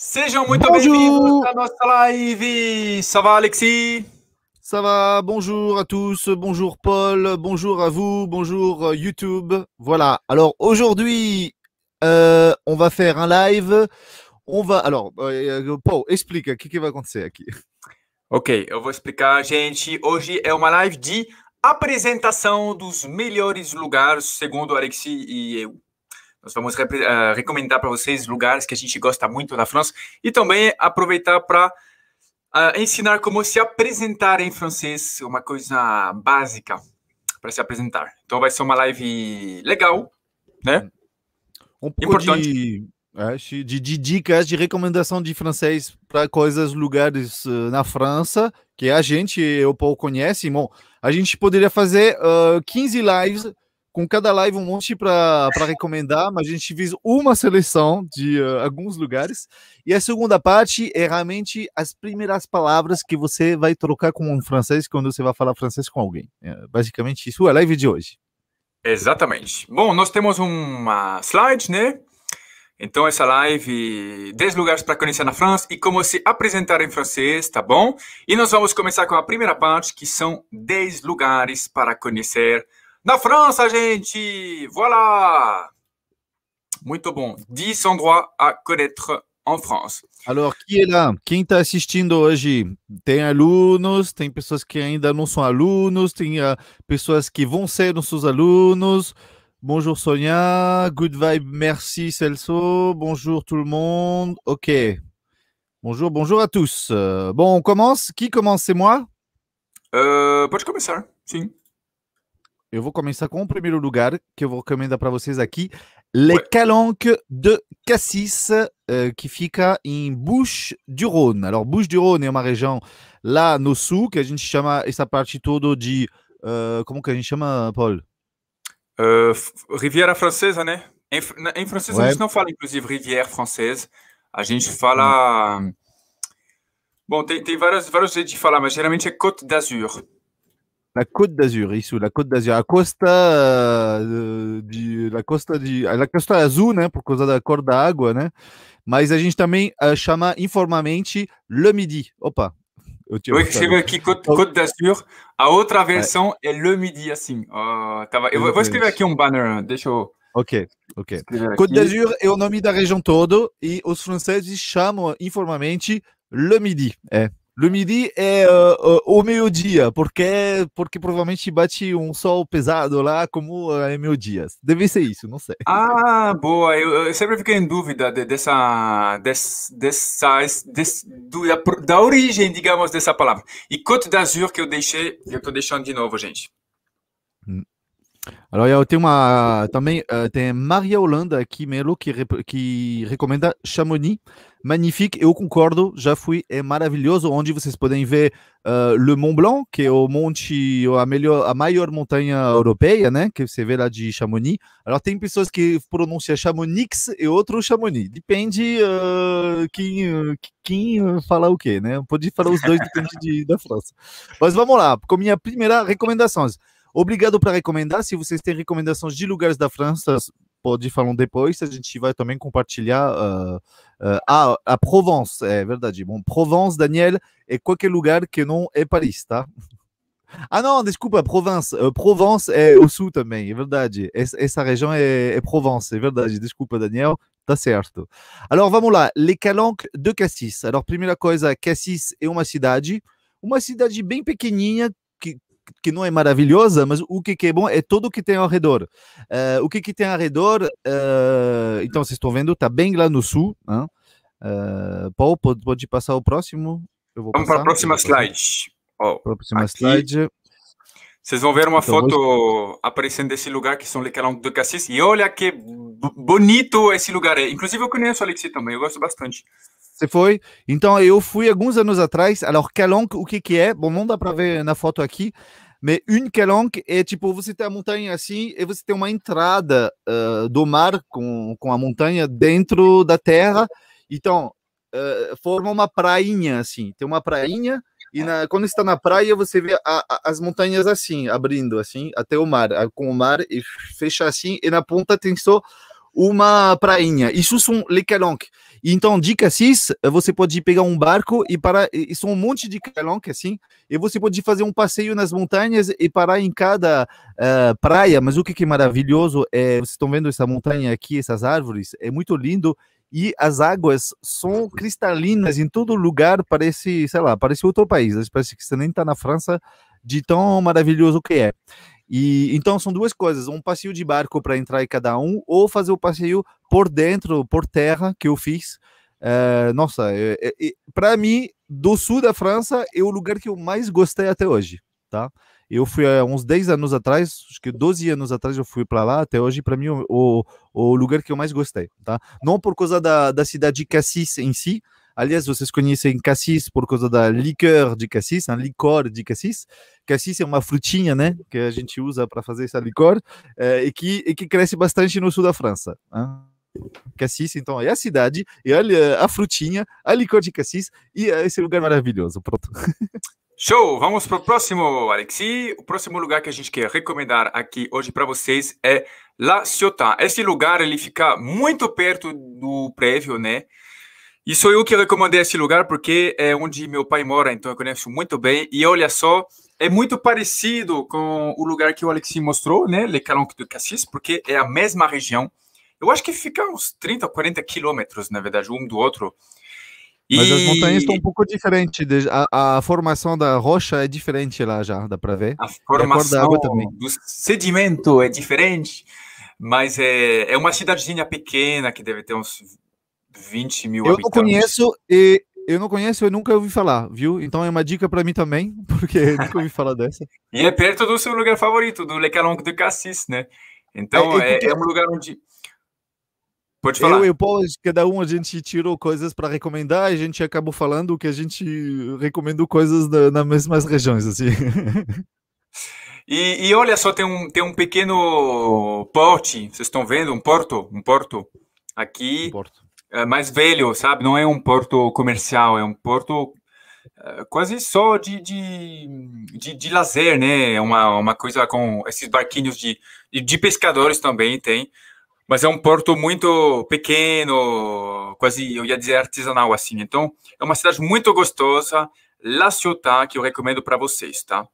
Sejam muito bem-vindos à live. Ça va, Alexis Ça va, bonjour à tous, bonjour Paul, bonjour à vous, bonjour euh, YouTube. Voilà, alors aujourd'hui, euh, on va faire un live. On va. Alors, euh, Paul, explique qui qui va se acontecer ici Ok, eu vou explicar, gente. Hoje é uma live de apresentação dos melhores lugares, segundo Alexi e eu. Nós vamos uh, recomendar para vocês lugares que a gente gosta muito da França e também aproveitar para uh, eh, ensinar como se apresentar em francês, uma coisa básica para se apresentar. Então vai ser uma live legal, né? Um pouco Importante. De, acho, de, de dicas, de recomendação de francês para coisas, lugares uh, na França que a gente, o Paul conhece. Bom, a gente poderia fazer 15 lives com cada live um monte para recomendar, mas a gente fez uma seleção de uh, alguns lugares. E a segunda parte é realmente as primeiras palavras que você vai trocar com um francês quando você vai falar francês com alguém. É, basicamente, isso é a live de hoje. Exatamente. Bom, nós temos uma slide, né? Então, essa live, 10 lugares para conhecer na França e como se apresentar em francês, tá bom? E nós vamos começar com a primeira parte, que são 10 lugares para conhecer France, França, gente! Voilà! Muito bom. 10 endroits à connaître en France. Alors, qui est là? Qui Quem y assistindo hoje? Tem alunos, tem pessoas que ainda não são alunos, tem des ah, pessoas qui vont ser nossos alunos. Bonjour Sonia, good vibe, merci Celso, bonjour tout le monde. Ok. Bonjour, bonjour à tous. Euh, bon, on commence. Qui commence? C'est moi? Euh, pode começar, sim. eu vou começar com o primeiro lugar que eu vou recomendar para vocês aqui, Le Calanque de Cassis, uh, que fica em Bouches-du-Rhône. Alors, Bouches-du-Rhône é uma região lá no sul que a gente chama essa parte toda de uh, como que a gente chama, Paul? Uh, Riviera Francesa, né? Em, em francês ouais. a gente não fala inclusive Riviera Francesa, a gente fala hum. Bom, tem, tem vários, vários jeitos de falar, mas geralmente é Côte d'Azur. La Côte d'Azur, isso, la Côte d'Azur, a costa euh, de, la costa de, a costa azul, né, por causa da cor da água, né? Mas a gente também uh, chama informalmente Le Midi. Opa. Eu tinha aqui Côte, Côte d'Azur. A outra versão é, é Le Midi, assim. Uh, tava, eu vou, vou escrever aqui um banner, né? deixa eu Ok, ok. Côte d'Azur é o nome da região todo e os franceses chamam informalmente Le Midi. É, Le midi é uh, uh, o meio-dia, porque porque provavelmente bate um sol pesado lá, como uh, é meio-dia. Deve ser isso, não sei. Ah, boa. Eu, eu sempre fiquei em dúvida de, dessa, des, dessa des, do, da, da, origem, digamos, dessa palavra. E Côte d'Azur que eu deixei, eu estou deixando de novo, gente. Alors, il y a uma, também uh, tem Maria Holanda aqui Melo que, que recomenda Chamonix. Magnifique, eu concordo, já fui, é maravilhoso, onde vocês podem ver uh, Le Mont Blanc, que é o monte, a, melhor, a maior montanha europeia, né, que você vê lá de Chamonix. Alors, tem pessoas que pronunciam Chamonix e outro Chamonix, depende uh, quem, quem falar o quê, né, pode falar os dois, depende de, da França. Mas vamos lá, com minha primeira recomendação. Obrigado para recomendar. Se vocês têm recomendações de lugares da França, pode falar depois. A gente vai também compartilhar. Uh, uh, ah, a Provence, é verdade. Bom, Provence, Daniel, é qualquer lugar que não é Paris, tá? Ah, não, desculpa, Provence. Uh, Provence é o sul também, é verdade. essa região é, é Provence, é verdade. Desculpa, Daniel, tá certo. Então vamos lá. Les Calanques de Cassis. Alors, primeira coisa, Cassis é uma cidade, uma cidade bem pequenininha que não é maravilhosa, mas o que, é bom é todo o que tem ao redor. Uh, o que, que tem ao redor, uh, então vocês estão vendo, está bem lá no sul. Né? Uh, Paul, pode, pode passar o próximo? Vamos para a próxima slide. Oh, próxima aqui, slide. Vocês vão ver uma então, foto vou... aparecendo desse lugar que são Lequelão do Cassis. E olha que bonito esse lugar é. Inclusive eu conheço o Alexi também, eu gosto bastante. Você foi? Então, eu fui alguns anos atrás. Alors, Calanque, o que que é? Bom, não dá para ver na foto aqui, mas une Calanque é tipo, você tem a montanha assim e você tem uma entrada uh, do mar com, com a montanha dentro da terra. Então, uh, forma uma prainha assim. Tem uma prainha e na, quando está na praia, você vê a, a, as montanhas assim, abrindo assim, até o mar, ah, com o mar e fecha assim. E na ponta tem só uma prainha. Isso são les calanques então, dica 6, eh, você pode pegar um barco e parar, e são um monte de calonque assim, e você pode fazer um passeio nas montanhas e parar em cada uh, praia. Mas o que, que é maravilhoso é, vocês estão vendo essa montanha aqui, essas árvores, é muito lindo e as águas são cristalinas em todo lugar, parece, sei lá, parece outro país, parece que você nem está na França, de tão maravilhoso que é. E então são duas coisas: um passeio de barco para entrar em cada um, ou fazer o passeio por dentro, por terra, que eu fiz. Eh, nossa, para mim, do sul da França é o lugar que eu mais gostei até hoje, tá? Eu fui há eh, uns 10 anos atrás, acho que 12 anos atrás eu fui para lá, até hoje, para mim, o, o, o, lugar que eu mais gostei, tá? Não por causa da, da cidade de Cassis é em si, Aliás, vocês conhecem cassis por causa da liqueur de cassis, um licor de cassis. Cassis é uma frutinha, né, que a gente usa para fazer essa licor é, eh, e, que, e que cresce bastante no sul da França. Cassis, então, é a cidade, e olha a frutinha, a licor de cassis e eh, esse lugar maravilhoso. Pronto. Show! Vamos para o próximo, Alexi. O próximo lugar que a gente quer recomendar aqui hoje para vocês é La Ciotat. Esse lugar ele fica muito perto do prévio, né? E sou eu que recomendei esse lugar porque é onde meu pai mora, então eu conheço muito bem. E olha só, é muito parecido com o lugar que o Alex mostrou, né? Le Calanque de Cassis, porque é a mesma região. Eu acho que fica uns 30, 40 quilômetros, na verdade, um do outro. Mas e... as montanhas estão um pouco diferentes. A, a, formação da rocha é diferente lá já, dá para ver. A formação a do sedimento é diferente, mas é, é uma cidadezinha pequena que deve ter uns 20 mil eu habitantes. Eu não conheço e eu não conheço e nunca ouvi falar, viu? Então é uma dica para mim também, porque nunca ouvi falar dessa. e é perto do seu lugar favorito, do Le Calonque de Cassis, né? Então é, é, é, é um lugar onde Pode falar. Eu e o Paulo, cada um a gente tirou coisas para recomendar e a gente acabou falando que a gente recomendou coisas da, nas mesmas regiões, assim. E, e, olha só, tem um, tem um pequeno porte, vocês estão vendo? Um porto? Um porto aqui. Um porto. É, mais velho, sabe? Não é um porto comercial, é um porto é, quase só de, de, de, de lazer, né? É uma, uma coisa com esses barquinhos de, de pescadores também tem, mas é um porto muito pequeno, quase, eu ia dizer, artesanal, assim. Então, é uma cidade muito gostosa, La Ciotat, que eu recomendo para vocês, tá?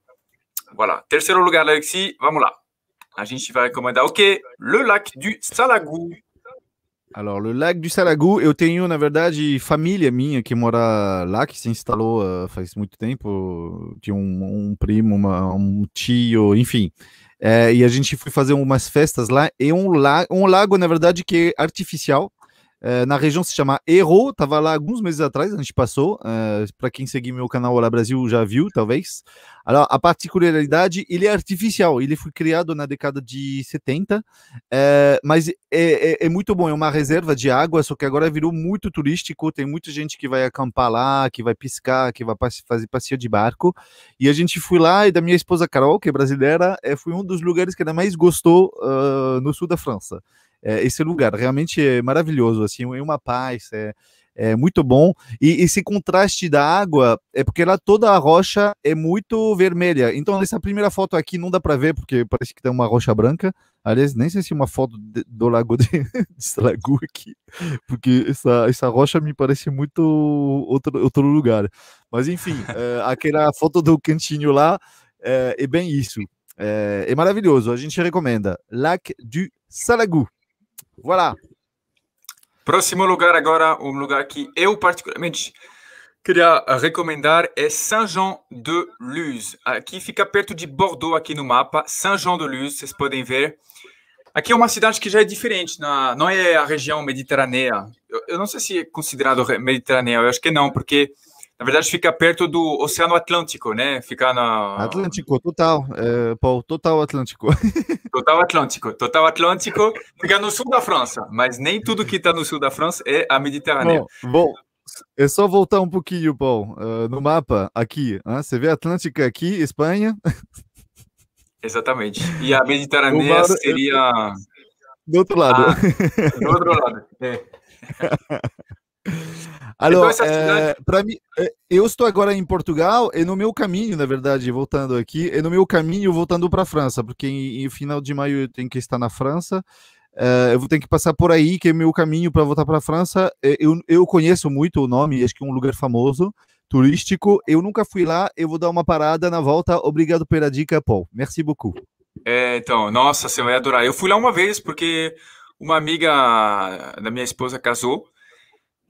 Voilà. Terceiro lugar, Alexi, vamos lá. A gente vai recomendar o quê? Le Lac du Salagou, Alors, le lac du Salagou, eu tenho, na verdade, família minha que mora lá, que se instalou uh, faz muito tempo. Tinha um, um primo, uma, um tio, enfim. É, e a gente foi fazer umas festas lá. E um, la um lago, na verdade, que é artificial. Eh, na região se chama Erro, tava lá alguns meses atrás, a gente passou. Eh, Para quem segue meu canal Olá Brasil já viu, talvez. Alors, a particularidade, ele é artificial, ele foi criado na década de 70, eh, mas é, é, é, muito bom, é uma reserva de água, só que agora virou muito turístico, tem muita gente que vai acampar lá, que vai piscar, que vai passe, fazer passeio de barco. E a gente foi lá, e da minha esposa Carol, que é brasileira, é, foi um dos lugares que ela mais gostou ah, no sul da França é, esse lugar. Realmente é maravilhoso, assim, é uma paz, é, é muito bom. E esse contraste da água é porque lá toda a rocha é muito vermelha. Então, nessa primeira foto aqui não dá para ver, porque parece que tem uma rocha branca. Aliás, nem sei se é uma foto de, do lago de, desse aqui, porque essa, essa rocha me parece muito outro, outro lugar. Mas enfim, é, aquela foto do cantinho lá é, é bem isso. É, é maravilhoso, a gente recomenda. Lac du Salagou. Voilà. Próximo lugar agora, um lugar que eu particularmente queria recomendar é Saint-Jean-de-Luz. Aqui fica perto de Bordeaux, aqui no mapa. Saint-Jean-de-Luz, vocês podem ver. Aqui é uma cidade que já é diferente, na, não é a região mediterrânea. Eu, eu, não sei se é considerado mediterrânea, eu acho que não, porque na verdade, fica perto do Oceano Atlântico, né? Fica na. Atlântico, total. É, Paul, total Atlântico. Total Atlântico. Total Atlântico fica no sul da França, mas nem tudo que está no sul da França é a Mediterrânea. Bom, bom é só voltar um pouquinho, Paul, uh, no mapa, aqui. Uh, você vê Atlântica aqui, Espanha. Exatamente. E a Mediterrânea mar... seria. Do outro lado. Ah, do outro lado. É. Alô, então, é, para mim, é, eu estou agora em Portugal e é no meu caminho, na verdade, voltando aqui, e é no meu caminho voltando para a França, porque em, em, final de maio eu tenho que estar na França. eu vou ter que passar por aí, que é meu caminho para voltar para a França. Eu, eu conheço muito o nome, acho que é um lugar famoso, turístico. Eu nunca fui lá, eu vou dar uma parada na volta. Obrigado pela dica, Paul. Merci beaucoup. É, então, nossa, você vai adorar. Eu fui lá uma vez porque uma amiga da minha esposa casou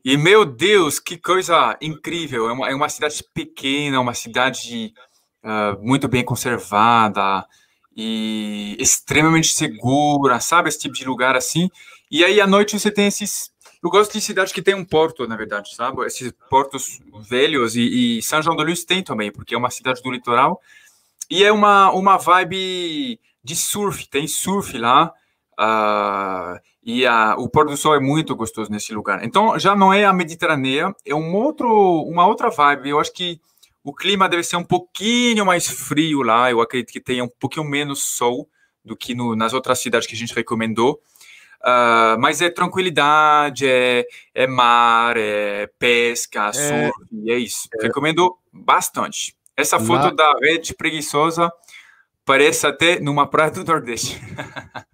e meu Deus, que coisa incrível! É uma, é uma cidade pequena, uma cidade uh, muito bem conservada e extremamente segura, sabe? Esse tipo de lugar assim. E aí à noite você tem esses. Eu gosto de cidades que tem um porto, na verdade, sabe? Esses portos velhos e, e São João do Luz tem também, porque é uma cidade do litoral. E é uma, uma vibe de surf, tem surf lá. Uh, e o pôr do sol é muito gostoso nesse lugar. Então já não é a Mediterrânea, é um outro, uma outra vibe. Eu acho que o clima deve ser um pouquinho mais frio lá. Eu acredito que tenha um pouquinho menos sol do que no, nas outras cidades que a gente recomendou. Uh, mas é tranquilidade, é, é mar, é pesca, é, surf, é isso. É. Recomendo bastante. Essa foto lá... da rede preguiçosa parece até numa praia do Nordeste.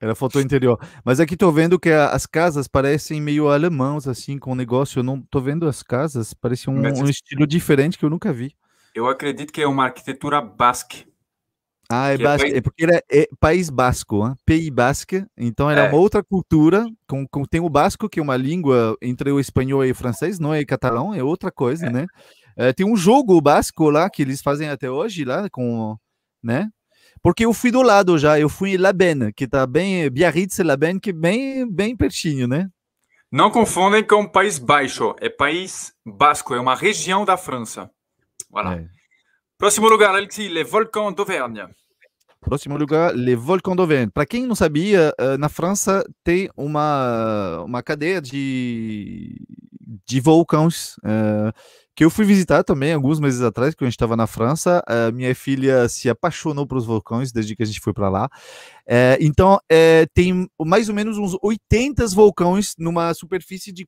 Era foto interior. Mas aqui tô vendo que as casas parecem meio alemãos, assim, com o negócio. Eu não tô vendo as casas, parece um, um estilo diferente que eu nunca vi. Eu acredito que é uma arquitetura basque. Ah, é, é basque. É, país... é porque era é, é país basco, hein? pi basque. Então era é. uma outra cultura. Com, com, tem o basco, que é uma língua entre o espanhol e o francês, não é catalão, é outra coisa, é. né? tem um jogo basco lá que eles fazem até hoje, lá com. né? Porque eu fui do lado já, eu fui em Labenne, que está bem, Biarritz e Labenne, que bem, bem pertinho, né? Não confundem com País Baixo, é País Basco, é uma região da França. Voilà. É. Próximo lugar, Alexis, Le volcans d'Auvergne. Próximo lugar, Le volcans d'Auvergne. Para quem não sabia, eh, na França tem uma, uma cadeia de, de vulcões uh, eh, que eu fui visitar também alguns meses atrás, quando a gente estava na França. Uh, minha filha se apaixonou pelos vulcões desde que a gente foi para lá. Uh, então, uh, tem mais ou menos uns 80 vulcões numa superfície de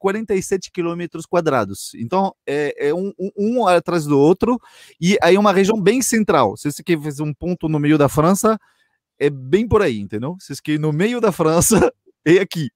47 quilômetros quadrados. Então, é, é um, um, atrás do outro, e aí é uma região bem central. Se você quer fazer um ponto no meio da França, é bem por aí, entendeu? Vocês que no meio da França et à qui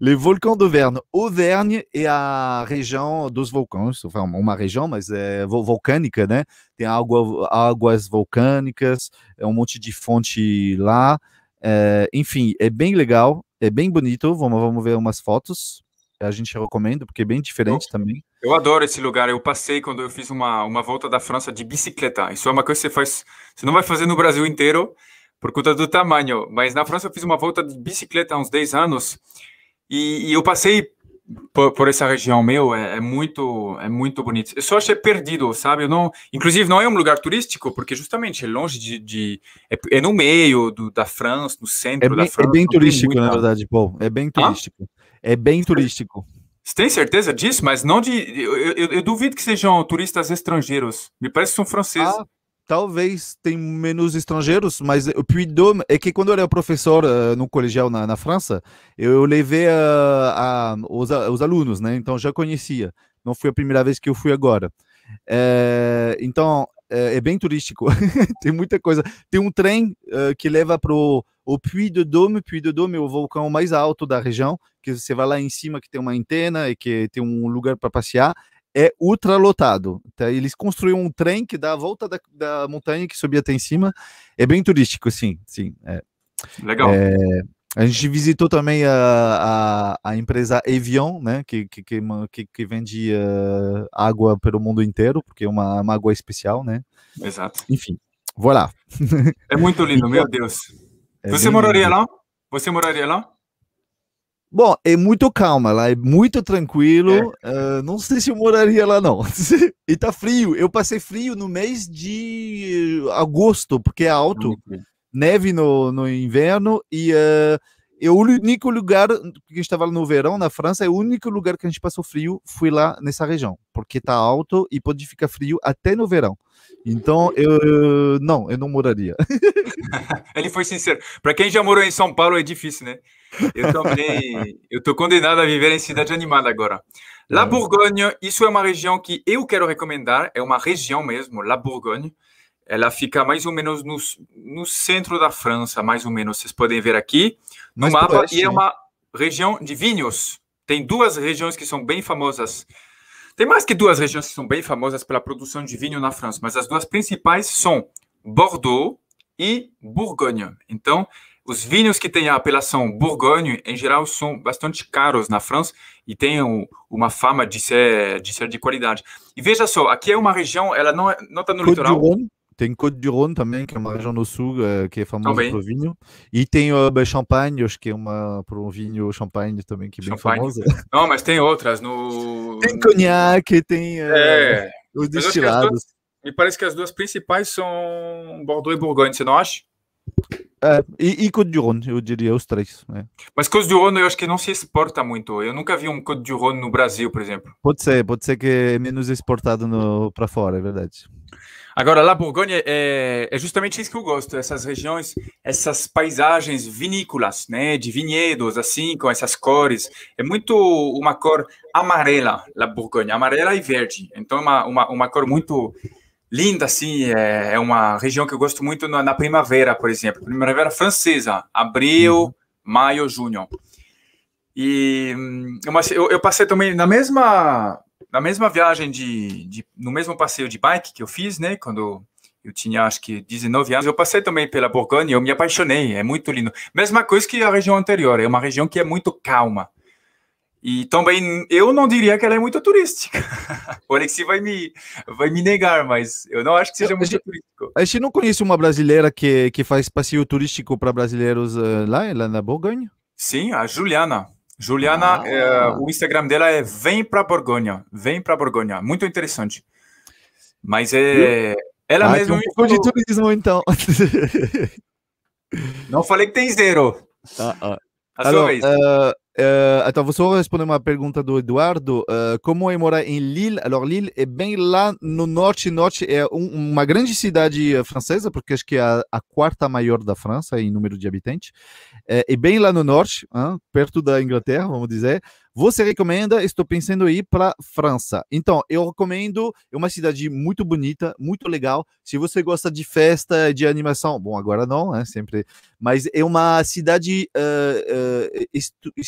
Les volcans d'Auvergne. Auvergne e é a região dos vulcões, uma região, mas é vulcânica, né? Tem água, águas vulcânicas, é um monte de fonte lá. É, enfim, é bem legal, é bem bonito. Vamos, vamos ver umas fotos. A gente recomenda, porque é bem diferente eu, também. Eu adoro esse lugar. Eu passei quando eu fiz uma, uma volta da França de bicicleta. Isso é uma coisa que você faz. Você não vai fazer no Brasil inteiro por conta do tamanho. Mas na França eu fiz uma volta de bicicleta há uns 10 anos e, e eu passei por, por, essa região. Meu, é, é, muito é muito bonito. Eu só achei perdido, sabe? Eu não, inclusive, não é um lugar turístico, porque justamente é longe de. de é, é, no meio do, da França, no centro é bem, da é França. É bem turístico, muita... na verdade, Paul. É bem turístico. Ah? É bem turístico. Você tem certeza disso? Mas não de. Eu, eu, eu, duvido que sejam turistas estrangeiros. Me parece que são franceses. Ah, talvez tem menos estrangeiros, mas o Puy-Dôme de é que quando eu era professor uh, no colegial na, na, França, eu levei eh, a, os, a, os, alunos, né? Então já conhecia. Não foi a primeira vez que eu fui agora. É, então é, é, bem turístico. tem muita coisa. Tem um trem uh, que leva para o Puy-de-Dôme. Puy-de-Dôme é o vulcão mais alto da região, que você vai lá em cima que tem uma antena e que tem um lugar para passear é ultra lotado. Tá? Eles construíram um trem que dá a volta da, da, montanha que subia até em cima. É bem turístico, sim, sim. É. Legal. É, a gente visitou também a, a, a empresa Evion, né, que, que, que, que vende uh, água pelo mundo inteiro, porque é uma, uma água especial, né? Exato. Enfim, vou lá. É muito lindo, meu Deus. É Você moraria lá? Você moraria lá? Bom, é muito calma, lá é muito tranquilo. É. Uh, não sei se eu moraria lá, não. e tá frio. Eu passei frio no mês de agosto, porque é alto, neve no, no inverno, e uh, eu, o único lugar que estava no verão na França, é o único lugar que a gente passou frio, fui lá nessa região, porque tá alto e pode ficar frio até no verão. Então, eu não, eu não moraria. Ele foi sincero. Para quem já morou em São Paulo é difícil, né? Eu também, eu tô condenado a viver em cidade animada agora. La é. Bourgogne, isso é uma região que eu quero recomendar, é uma região mesmo, La Bourgogne. Ela fica mais ou menos no, no centro da França, mais ou menos. Vocês podem ver aqui no mais mapa. Oeste, e é uma né? região de vinhos. Tem duas regiões que são bem famosas. Tem mais que duas regiões que são bem famosas pela produção de vinho na França, mas as duas principais são Bordeaux e Bourgogne. Então, os vinhos que têm a apelação Bourgogne, em geral, são bastante caros na França e têm uma fama de ser de, ser de qualidade. E veja só, aqui é uma região, ela não está é, no litoral tem Côte du Rhône também, que é uma região do sul uh, que é famosa também. pelo vinho. E tem uh, Champagne, acho que é uma por um vinho Champagne também que é bem famosa. Não, mas tem outras no Tem cognac tem uh, é. os destilados. Duas, me parece que as duas principais são Bordeaux e Bourgogne, você não acha? É, e, e Côte du Rhône, eu diria os três. Né? Mas Côte du Rhône eu acho que não se exporta muito. Eu nunca vi um Côte du Rhône no Brasil, por exemplo. Pode ser, pode ser que é menos exportado para fora, é verdade. Agora, lá Bourgogne é, é, é, justamente isso que eu gosto, essas regiões, essas paisagens vinícolas, né, de vinhedos, assim, com essas cores. É muito uma cor amarela, lá Bourgogne, amarela e verde. Então, é uma, uma, uma cor muito linda, assim, é, é uma região que eu gosto muito na, na primavera, por exemplo. Primavera francesa, abril, uhum. maio, junho. E hum, eu, eu, passei também na mesma na mesma viagem de, de, no mesmo passeio de bike que eu fiz, né, quando eu tinha acho que 19 anos, eu passei também pela Borgonha, eu me apaixonei, é muito lindo. Mesma coisa que a região anterior, é uma região que é muito calma. E também eu não diria que ela é muito turística. O Alexi vai me, vai me negar, mas eu não acho que seja muito turístico. A gente não conhece uma brasileira que, que faz passeio turístico para brasileiros uh, lá, lá na Borgonha? Sim, a Juliana. Juliana, ah. é, o Instagram dela é Vem para Borgonha. Vem para Borgonha. Muito interessante. Mas é. Ela ah, mesma. Um pouco de turismo, então. Não falei que tem zero. Ah, ah. A Alors, sua vez. Eh, eh, então, attends, vous saurez répondre à ma pergunta do Eduardo. Uh, como é morar em Lille? Alors, Lille é bem lá no norte. Norte é um, uma grande cidade eh, francesa, porque acho que é a, a quarta maior da França em número de habitantes. É, bem lá no norte, hein, perto da Inglaterra, vamos dizer. Você recomenda? Estou pensando em ir para França. Então, eu recomendo. É uma cidade muito bonita, muito legal. Se você gosta de festa, de animação, bom, agora não, né, sempre. Mas é uma cidade uh, uh,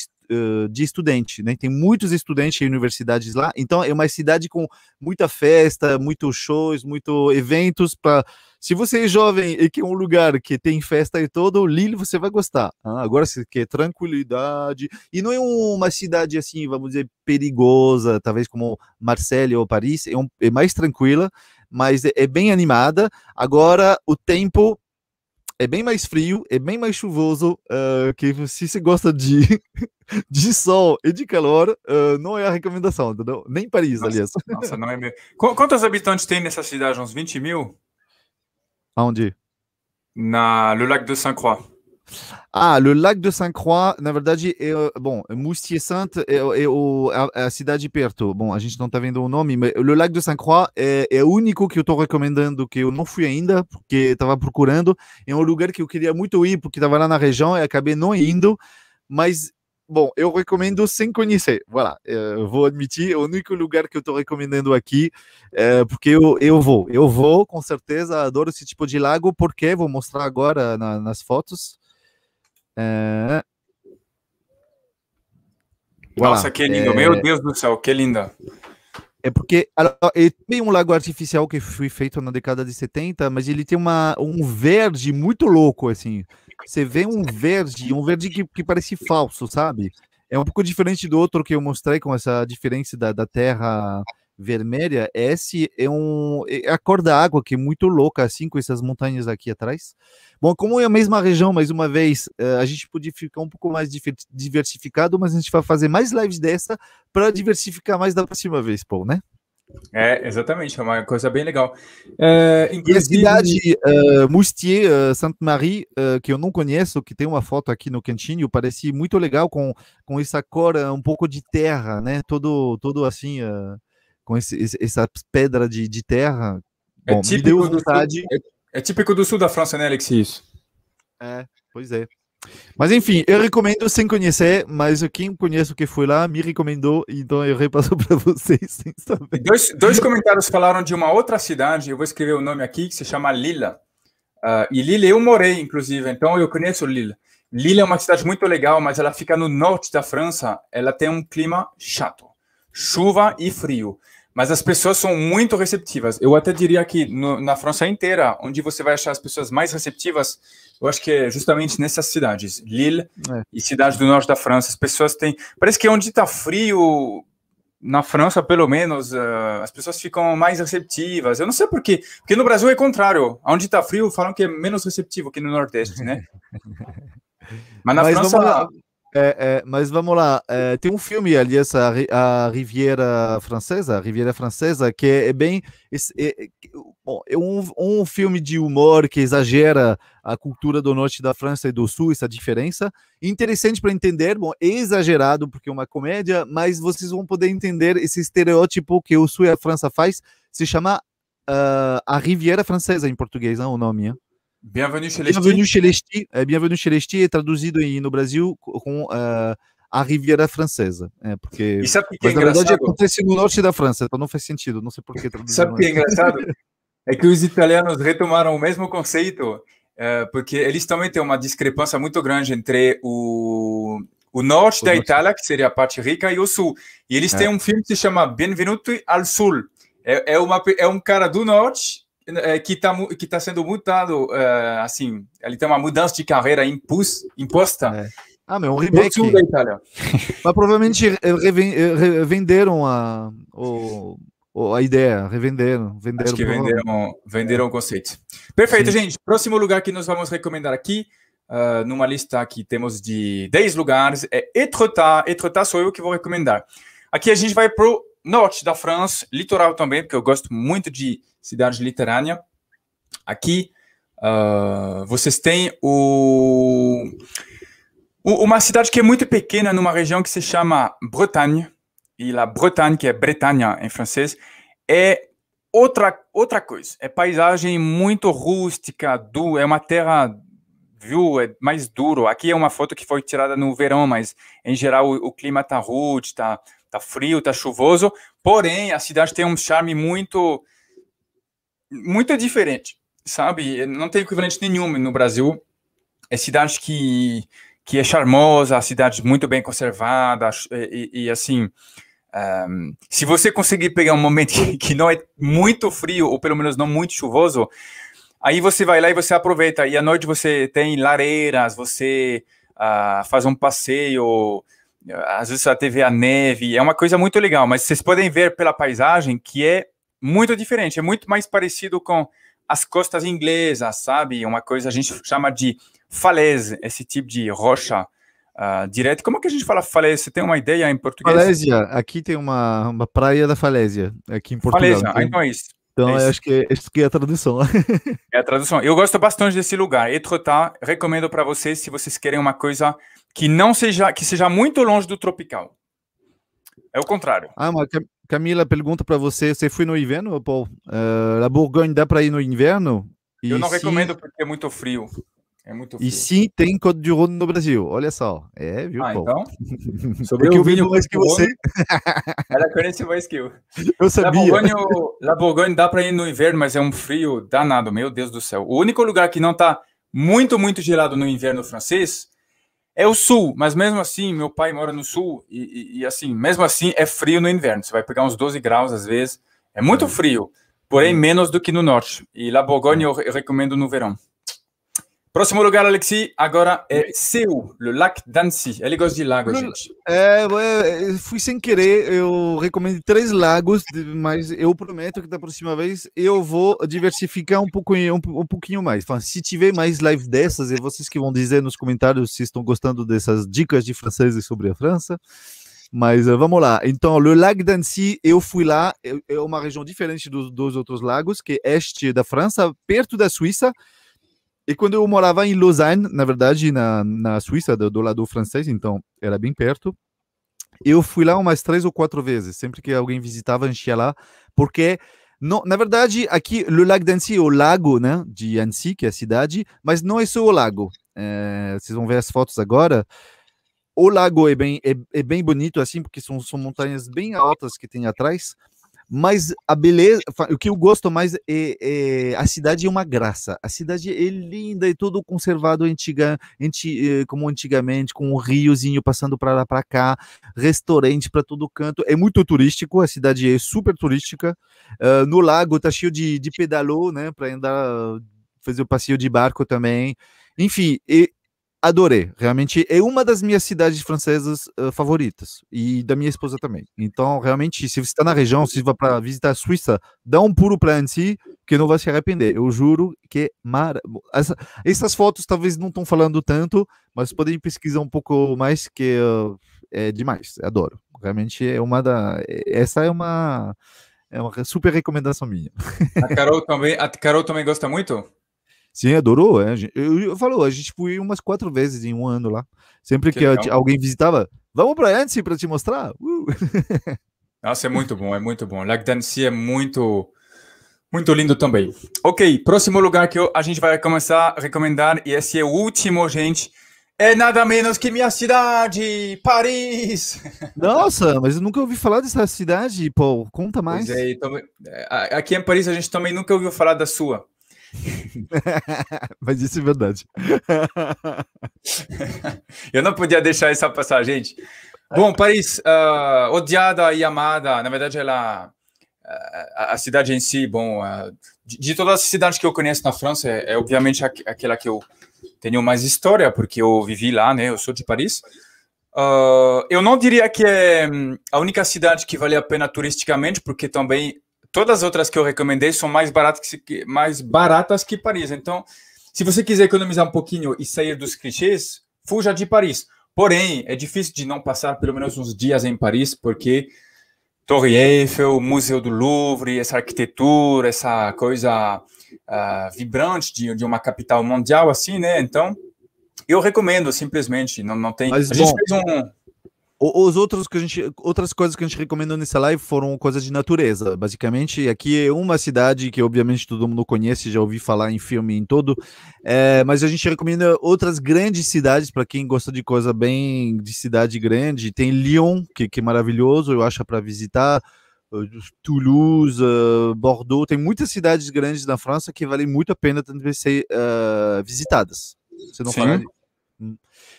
de estudante, né? Tem muitos estudantes em universidades lá, então é uma cidade com muita festa, muitos shows, muitos eventos para se você é jovem e quer um lugar que tem festa e todo, Lille você vai gostar. Ah, agora se quer tranquilidade e não é uma cidade assim, vamos dizer, perigosa, talvez como Marselha ou Paris, é, um, é mais tranquila, mas é, é bem animada. Agora o tempo é bem mais frio, é bem mais chuvoso, uh, que se você gosta de, de sol e de calor, uh, não é a recomendação, entendeu? Nem Paris, nossa, aliás. Nossa, não é mesmo. Qu quantos habitantes tem nessa cidade? Uns 20 mil? Aonde? Na, le lac de Saint-Croix. Ah, le lac de saint croix na verdade, é, bom, Moustier Sainte é, é o, é a, é a, cidade perto. Bom, a gente não está vendo o nome, mas o lac de saint croix é, é, o único que eu estou recomendando, que eu não fui ainda, porque estava procurando. É um lugar que eu queria muito ir, porque estava lá na região e acabei não indo, mas bom, eu recomendo sem conhecer. Voilà, é, vou admitir, é o único lugar que eu estou recomendando aqui, é, porque eu, eu vou, eu vou, com certeza, adoro esse tipo de lago, porque vou mostrar agora na, nas fotos. Uh... Nossa, que linda! É... Meu Deus do céu, que linda! É porque ele tem um lago artificial que foi feito na década de 70, mas ele tem uma, um verde muito louco, assim. Você vê um verde, um verde que, que parece falso, sabe? É um pouco diferente do outro que eu mostrei com essa diferença da, da terra vermelha, esse é um é, é a cor da água que é muito louca, assim com essas montanhas aqui atrás. Bom, como é a mesma região, mais uma vez, eh, a gente podia ficar um pouco mais diversificado, mas a gente vai fazer mais lives dessa para diversificar mais da próxima vez, Paul, né? É, exatamente, é uma coisa bem legal. É, inclusive... E a cidade uh, eh, Moustier, uh, eh, Sainte-Marie, uh, que eu não conheço, que tem uma foto aqui no cantinho, parece muito legal com, com essa cor, uh, um pouco de terra, né? Todo, todo assim, uh, com esse, essa pedra de, de terra. É bom, é, típico vontade... do, é, é típico do sul da França, né, Alexis Isso. É, pois é. Mas enfim, eu recomendo sem conhecer, mas quem conhece o que foi lá me recomendou, então eu repasso para vocês sem saber. Dois, dois comentários falaram de uma outra cidade, eu vou escrever o nome aqui, que se chama Lila. Uh, e Lila eu morei, inclusive, então eu conheço Lila. Lille é uma cidade muito legal, mas ela fica no norte da França. Ela tem um clima chato, chuva e frio. Mas as pessoas são muito receptivas. Eu até diria que no, na França inteira, onde você vai achar as pessoas mais receptivas, eu acho que é justamente nessas cidades, Lille é. e cidades do norte da França. As pessoas têm. Parece que onde está frio, na França, pelo menos, uh, as pessoas ficam mais receptivas. Eu não sei por quê. Porque no Brasil é contrário. Onde está frio, falam que é menos receptivo que no Nordeste, né? Mas na Mas França. Numa... É, é, mas vamos lá, é, tem um filme ali, essa, a Riviera Francesa, Riviera Francesa, que é, é bem. É, é, bom, é um, um filme de humor que exagera a cultura do norte da França e do sul, essa diferença. Interessante para entender, bom, é exagerado porque é uma comédia, mas vocês vão poder entender esse estereótipo que o sul e a França faz, se chama uh, A Riviera Francesa em português, não é o nome, hein? Bienvenue chez les chez les Ch'tis. Eh, bienvenue chez les Ch'tis é traduzido no Brasil com uh, eh, a Riviera Francesa. É, eh, porque, e sabe que é mas, na verdade acontece no norte da França, então não faz sentido, não sei por que traduzir. Sabe o que é engraçado? É que os italianos retomaram o mesmo conceito, porque eles também têm uma discrepância muito grande entre o, o norte o da norte. Itália, que seria a parte rica, e o sul. E eles é. têm um filme que se chama Benvenuto al Sul. É, é, uma, é um cara do norte é, que está que tá sendo mutado é, assim, ele tem uma mudança de carreira impus, imposta. É. Ah, meu, um remake. da Itália. Mas provavelmente é, revenderam a, o, a ideia, revenderam. Venderam, Acho que venderam, venderam o conceito. Perfeito, Sim. gente. Próximo lugar que nós vamos recomendar aqui, uh, numa lista que temos de 10 lugares, é Etretat. Etretat sou eu que vou recomendar. Aqui a gente vai pro norte da França, litoral também, porque eu gosto muito de cidade literária. Aqui uh, vocês têm o, o, uma cidade que é muito pequena numa região que se chama Bretagne, e a Bretagne, que é Bretanha em francês, é outra, outra coisa. É paisagem muito rústica, é uma terra viu, é mais duro. Aqui é uma foto que foi tirada no verão, mas em geral o, o clima está rude, está tá frio, tá chuvoso, porém a cidade tem um charme muito muito diferente, sabe? Não tem equivalente nenhum no Brasil. É cidade que que é charmosa, cidade muito bem conservada e, e, assim, um, se você conseguir pegar um momento que, que não é muito frio ou pelo menos não muito chuvoso, aí você vai lá e você aproveita. E à noite você tem lareiras, você uh, faz um passeio às vezes a TV a neve, é uma coisa muito legal, mas vocês podem ver pela paisagem que é muito diferente, é muito mais parecido com as costas inglesas, sabe? É uma coisa a gente chama de falésia, esse tipo de rocha uh, direto. Como que a gente fala falésia? Você tem uma ideia em português? Falésia. Aqui tem uma, uma praia da falésia, aqui em Portugal. Falésia, ah, então é isso. Então, é acho que isso é, que é a tradução. é a tradução. Eu gosto bastante desse lugar. Etretat, recomendo para vocês se vocês querem uma coisa que não seja que seja muito longe do tropical. É o contrário. Ah, mas Camila pergunta para você, você foi no inverno, Paul? Uh, a Borgonha dá para ir no inverno? E eu não recomendo porque é muito frio. É muito frio. E sim, tem Côte de Rhône no Brasil. Olha só. É, viu, ah, Paul? então? Sobre eu, eu vinho mais que você. Ela conhece mais que eu. Eu sabia. La Bourgogne, La dá para ir no inverno, mas é um frio danado. Meu Deus do céu. O único lugar que não está muito, muito gelado no inverno francês é o sul, mas mesmo assim, meu pai mora no sul e, e, e assim, mesmo assim é frio no inverno. Você vai pegar uns 12 graus às vezes. É muito uhum. frio, porém uhum. menos do que no norte. E La Borgonha eu recomendo no verão. Próximo lugar, Alexi. agora é Seu, le lac d'Annecy. Ele é gosta de lago, no, gente. É, é, é, fui sem querer, eu recomendo três lagos, mas eu prometo que da próxima vez eu vou diversificar um pouquinho, um, um pouquinho mais. Então, se tiver mais live dessas, e vocês que vão dizer nos comentários se estão gostando dessas dicas de franceses sobre a França, mas eh, vamos lá. Então, o Lac d'Annecy, eu fui lá, é uma região diferente dos, dos, outros lagos, que é este da França, perto da Suíça. E quando eu morava em Lausanne, na verdade, na, na Suíça, do, do lado francês, então era bem perto, eu fui lá umas três ou quatro vezes, sempre que alguém visitava, enchia lá, porque não, na verdade, aqui, o Lac d'Annecy é o lago né, de Annecy, que é a cidade, mas não é só o lago. É, vocês vão ver as fotos agora. O lago é bem, é, é bem bonito, assim, porque são, são montanhas bem altas que tem atrás, mas a beleza, o que eu gosto mais é, é, a cidade é uma graça. A cidade é linda e é tudo conservado antiga, anti, eh, como antigamente, com um riozinho passando para lá para cá, restaurante para todo canto. É muito turístico, a cidade é super turística. Uh, no lago tá cheio de, de pedalô, né, para andar fazer o passeio de barco também. Enfim, adorei. Realmente é uma das minhas cidades francesas uh, favoritas e da minha esposa também. Então, realmente, se você está na região, se vai para visitar a Suíça, dá um puro para si que não vai se arrepender. Eu juro que é maravilhoso. Essa, essas fotos talvez não estão falando tanto, mas podem pesquisar um pouco mais que uh, é demais. Adoro. Realmente é uma da essa é uma é uma super recomendação minha. A Carol também, a Carol também gosta muito? Sim, adorou. É. é eu, eu falo, a gente foi umas quatro vezes em um ano lá. Sempre que, que alguém visitava, vamos para Annecy para te mostrar. Uh! Nossa, é muito bom, é muito bom. Lac d'Annecy é muito, muito lindo também. Ok, próximo lugar que eu, a gente vai começar a recomendar, e esse é o último, gente, é nada menos que minha cidade, Paris! Nossa, mas eu nunca ouvi falar dessa cidade, Paul. Conta mais. É, é aqui em Paris a gente também nunca ouviu falar da sua. Mas isso é verdade. Eu não podia deixar essa passar, gente. Bom, Paris, uh, odiada e amada, na verdade, ela. A, ah, a, cidade em si, bom, uh, de, de, todas as cidades que eu conheço na França, é, é obviamente aqu aquela que eu tenho mais história, porque eu vivi lá, né? Eu sou de Paris. Uh, eu não diria que é hum, a única cidade que vale a pena turisticamente, porque também todas as outras que eu recomendei são mais baratas que, mais baratas que Paris. Então, se você quiser economizar um pouquinho e sair dos clichês, fuja de Paris. Porém, é difícil de não passar pelo menos uns dias em Paris, porque Torre Eiffel, Museu do Louvre, essa arquitetura, essa coisa uh, vibrante de, de, uma capital mundial, assim, né? Então, eu recomendo simplesmente. Não, não tem. Mas, a gente bom. fez um os outros que a gente, outras coisas que a gente recomendou nessa live foram coisas de natureza. Basicamente, aqui é uma cidade que obviamente todo mundo conhece, já ouvi falar em filme em todo, é, mas a gente recomenda outras grandes cidades para quem gosta de coisa bem de cidade grande. Tem Lyon, que, que é maravilhoso, eu acho para visitar. Uh, Toulouse, uh, Bordeaux, tem muitas cidades grandes na França que valem muito a pena também ser uh, visitadas. Você não fala?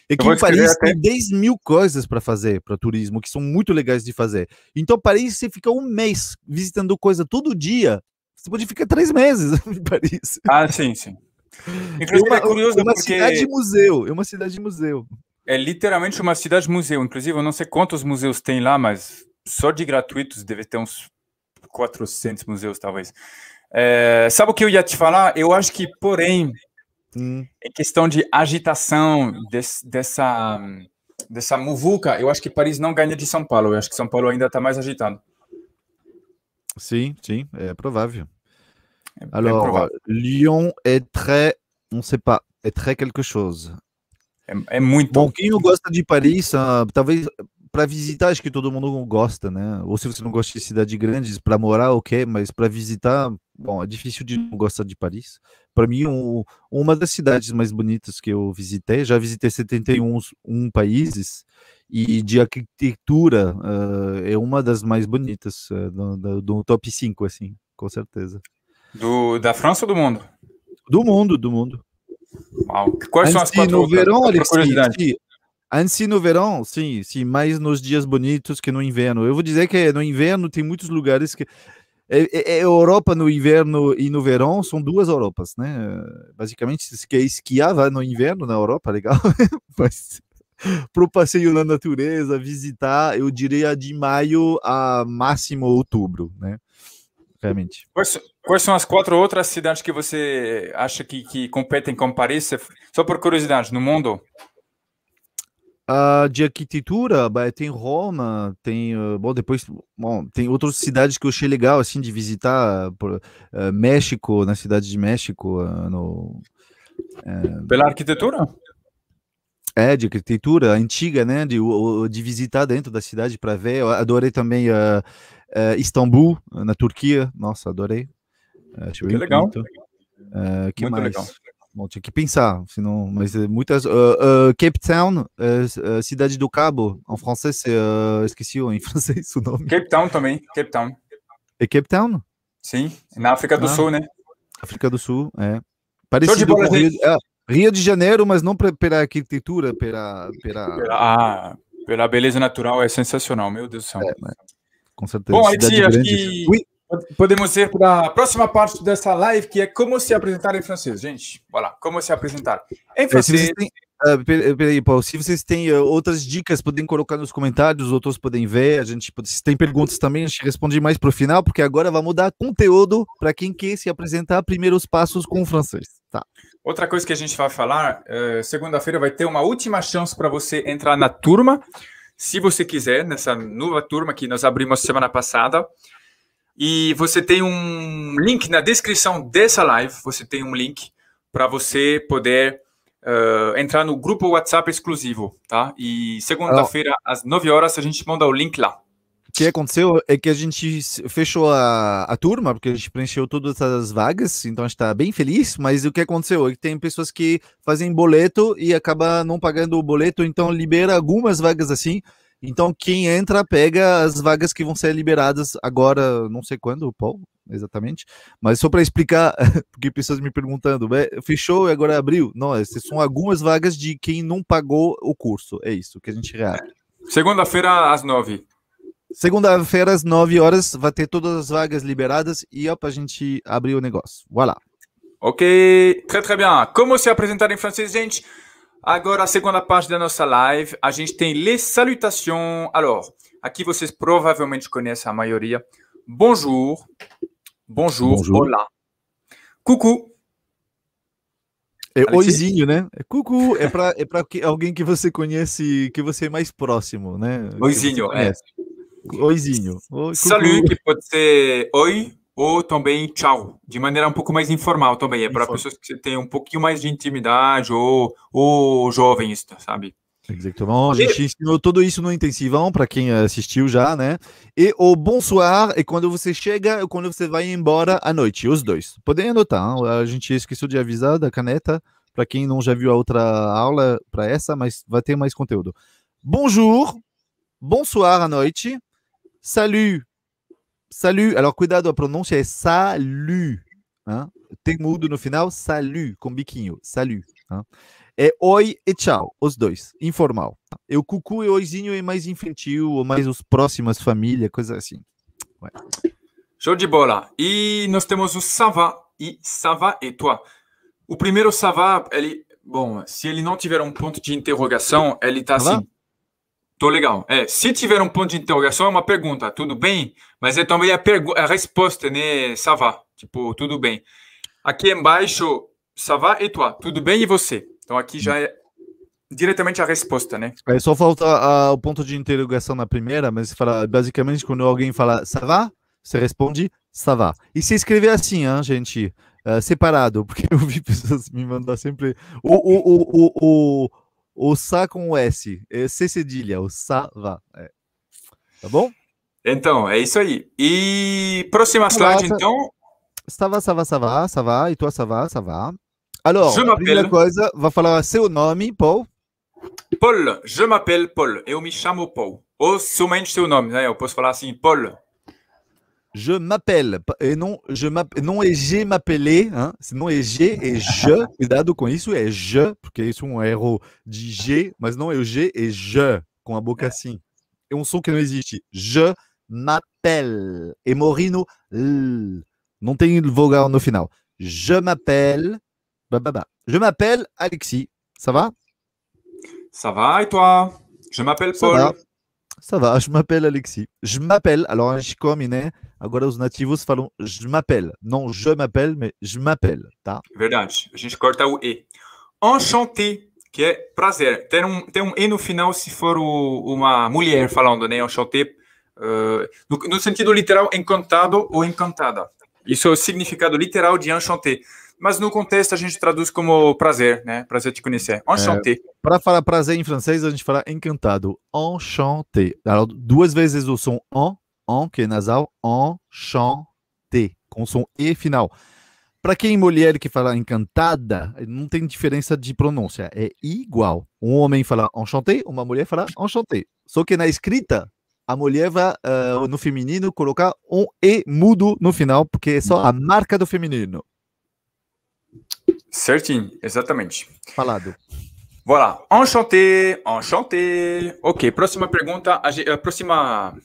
Aqui em Paris tem 10 mil coisas para fazer para turismo, que são muito legais de fazer. Então, Paris, você fica um mês visitando coisa todo dia, você pode ficar três meses em Paris. Ah, sim, sim. Inclusive, é uma, é curioso é uma porque... cidade museu, é uma cidade museu. É literalmente uma cidade museu. Inclusive, eu não sei quantos museus tem lá, mas só de gratuitos deve ter uns 400 museus, talvez. É, sabe o que eu ia te falar? Eu acho que, porém, Hum. Em questão de agitação des, dessa, dessa muvuca, eu acho que Paris não ganha de São Paulo. Eu acho que São Paulo ainda está mais agitado. Sim, sim, é provável. É Alors, provável. Lyon é très, não sei pas, é très quelque chose. É, é muito. Bom, quem não gosta de Paris, ah, talvez para visitar, acho que todo mundo gosta, né? Ou se você não gosta de cidades grandes, para morar, ok, mas para visitar, bom, é difícil de não gostar de Paris. Para mim, um, uma das cidades mais bonitas que eu visitei, já visitei 71 um países, e de arquitetura uh, é uma das mais bonitas, uh, do, do, do, top 5, assim, com certeza. Do, da França ou do mundo? Do mundo, do mundo. Uau. Quais Antes são as quatro? No outras, verão, Alexi, Antes no verão, sim, sim, mais nos dias bonitos que no inverno. Eu vou dizer que no inverno tem muitos lugares que é, é, é Europa no inverno e no verão são duas Europas, né? Basicamente, se quer esquiar, vai no inverno na Europa, legal. Mas para o passeio na natureza, visitar, eu diria de maio a máximo outubro, né? Realmente. Quais, quais são as quatro outras cidades que você acha que, que competem com Paris? Só por curiosidade, no mundo? Uh, de arquitetura, tem Roma, tem, uh, bom, depois, bom, tem outras cidades que eu achei legal, assim, de visitar, por, uh, México, na cidade de México, ah, no... Eh, Pela arquitetura? É, de arquitetura antiga, né, de, de visitar dentro da cidade para ver, eu adorei também ah, eh, Istambul, na Turquia, nossa, adorei. Uh, que legal. Muito. Uh, que Muito mais? legal. Bom, tinha que pensar, senão. Mas eh, muitas. Uh, uh, Cape Town, uh, Cidade do Cabo, em francês, c'est, ah, esqueci em francês o nome. Cape Town também, Cape Town. É Cape Town? Sim, na África do ah, Sul, né? África do Sul, é. Parecido bola, com Rio de, é, Rio de Janeiro, mas não pela arquitetura, pela. pela... Ah, pela beleza natural, é sensacional, meu Deus do céu. É, né? Com certeza. Bom, aí, acho que. Podemos ir para a próxima parte dessa live, que é como se apresentar em francês. Gente, bora lá, como se apresentar em francês. uh, peraí, Paulo, se vocês têm uh, outras dicas, podem colocar nos comentários, outros podem ver. A gente, se tem perguntas também, a gente responde mais para o final, porque agora vamos dar conteúdo para quem quer se apresentar primeiros passos com o francês. Tá. Outra coisa que a gente vai falar, uh, segunda-feira vai ter uma última chance para você entrar na turma. Se você quiser, nessa nova turma que nós abrimos semana passada, e você tem um link na descrição dessa live, você tem um link para você poder uh, entrar no grupo WhatsApp exclusivo, tá? E segunda-feira, às 9 horas, a gente manda o link lá. O que aconteceu é que a gente fechou a, a turma, porque a gente preencheu todas as vagas, então a gente está bem feliz, mas o que aconteceu é que tem pessoas que fazem boleto e acaba não pagando o boleto, então libera algumas vagas assim, então quem entra pega as vagas que vão ser liberadas agora, não sei quando, Paul, exatamente. Mas só para explicar, porque pessoas me perguntando, fechou e agora abriu? Não, é, essas são algumas vagas de quem não pagou o curso. É isso que a gente reabre. Segunda-feira às nove. Segunda-feira às nove horas vai ter todas as vagas liberadas e ó, para a gente abrir o negócio. Voilà. Ok, très très bien. Como se apresentar em francês, gente? Agora, a segunda parte da nossa live, a gente tem les salutations. Alors, aqui vocês provavelmente conhecem a maioria. Bonjour, bonjour, bonjour. olá. Cucu. É Alexis? oizinho, né? É cucu, é para é pra é alguém que você conhece, que você é mais próximo, né? Oizinho, é. Oizinho. Oi, Salut, que pode ser oi, ou também tchau, de maneira um pouco mais informal também. É para pessoas que têm um pouquinho mais de intimidade ou, ou jovens, sabe? exatamente a gente ensinou tudo isso no intensivão para quem assistiu já, né? E o bonsoir é quando você chega quando você vai embora à noite, os dois. Podem anotar, hein? a gente esqueceu de avisar da caneta para quem não já viu a outra aula para essa, mas vai ter mais conteúdo. Bonjour, bonsoir à noite, salut Salut. Alors, cuidado, a pronúncia é salut. Hein? Tem mudo no final, salut, com biquinho. Salut. Hein? É oi e tchau, os dois, informal. Eu é cucu e é oizinho é mais infantil, ou mais os próximas família, coisa assim. Ué. Show de bola. E nós temos o savá e savá e é toi. O primeiro savá, ele, bom, se ele não tiver um ponto de interrogação, ele tá, tá assim. Tô legal. É, se tiver um ponto de interrogação, é uma pergunta, tudo bem? Mas é também a, a resposta, né? Savá, tipo, tudo bem. Aqui embaixo, Savá e tu? tudo bem e você? Então aqui já é diretamente a resposta, né? Aí é, só falta a, ah, o ponto de interrogação na primeira, mas fala, basicamente quando alguém fala Savá, você responde Savá. E se escrever assim, hein, ah, gente, uh, separado, porque eu vi pessoas me mandar sempre o, o, o, o, o o Sá com o S. É, C cedilha, o Sá, É. Tá bom? Então, é isso aí. E próxima tá slide, então. Ça va, ça va, ça va, ça va, e toi, ça va, ça va. Alors, je primeira coisa, vai falar seu nome, Paul. Paul, je m'appelle Paul. Eu me chamo Paul. Ou somente seu nome, né? Eu posso falar assim, Paul. je m'appelle et non je m'appelle non et j'ai m'appelé hein c'est non et j'ai et je cuidado com isso é je porque isso é um erro de g mais non é o g et je qu'on a beau assim et on som que não existe je m'appelle et morino l não tem vogal au final je m'appelle bah je m'appelle Alexis ça va ça va et toi je m'appelle Paul ça va. je m'appelle Alexis. Je m'appelle, alors, hein, je comme iné Agora os nativos falam je m'appelle. Não je m'appelle, mas je m'appelle, tá? Verdade. A gente corta o E. Enchanté, que é prazer. Tem um, tem um E no final se for o, uma mulher falando, né? Enchanté. Uh, no, no, sentido literal, encantado ou encantada. Isso é o significado literal de enchanté. Mas no contexto a gente traduz como prazer, né? Prazer te conhecer. Enchanté. É, Para falar prazer em francês, a gente fala encantado. Enchanté. Duas vezes o som en en, que é nasal, enchanté, com som E final. Para quem mulher que fala encantada, não tem diferença de pronúncia, é igual. Um homem fala enchanté, uma mulher fala enchanté. Só que na escrita, a mulher vai uh, no feminino colocar um E mudo no final, porque é só a uhum. marca do feminino. Certinho, exatamente. Falado. Voilà. Enchanté, enchanté. Ok, próxima pergunta. A, a próxima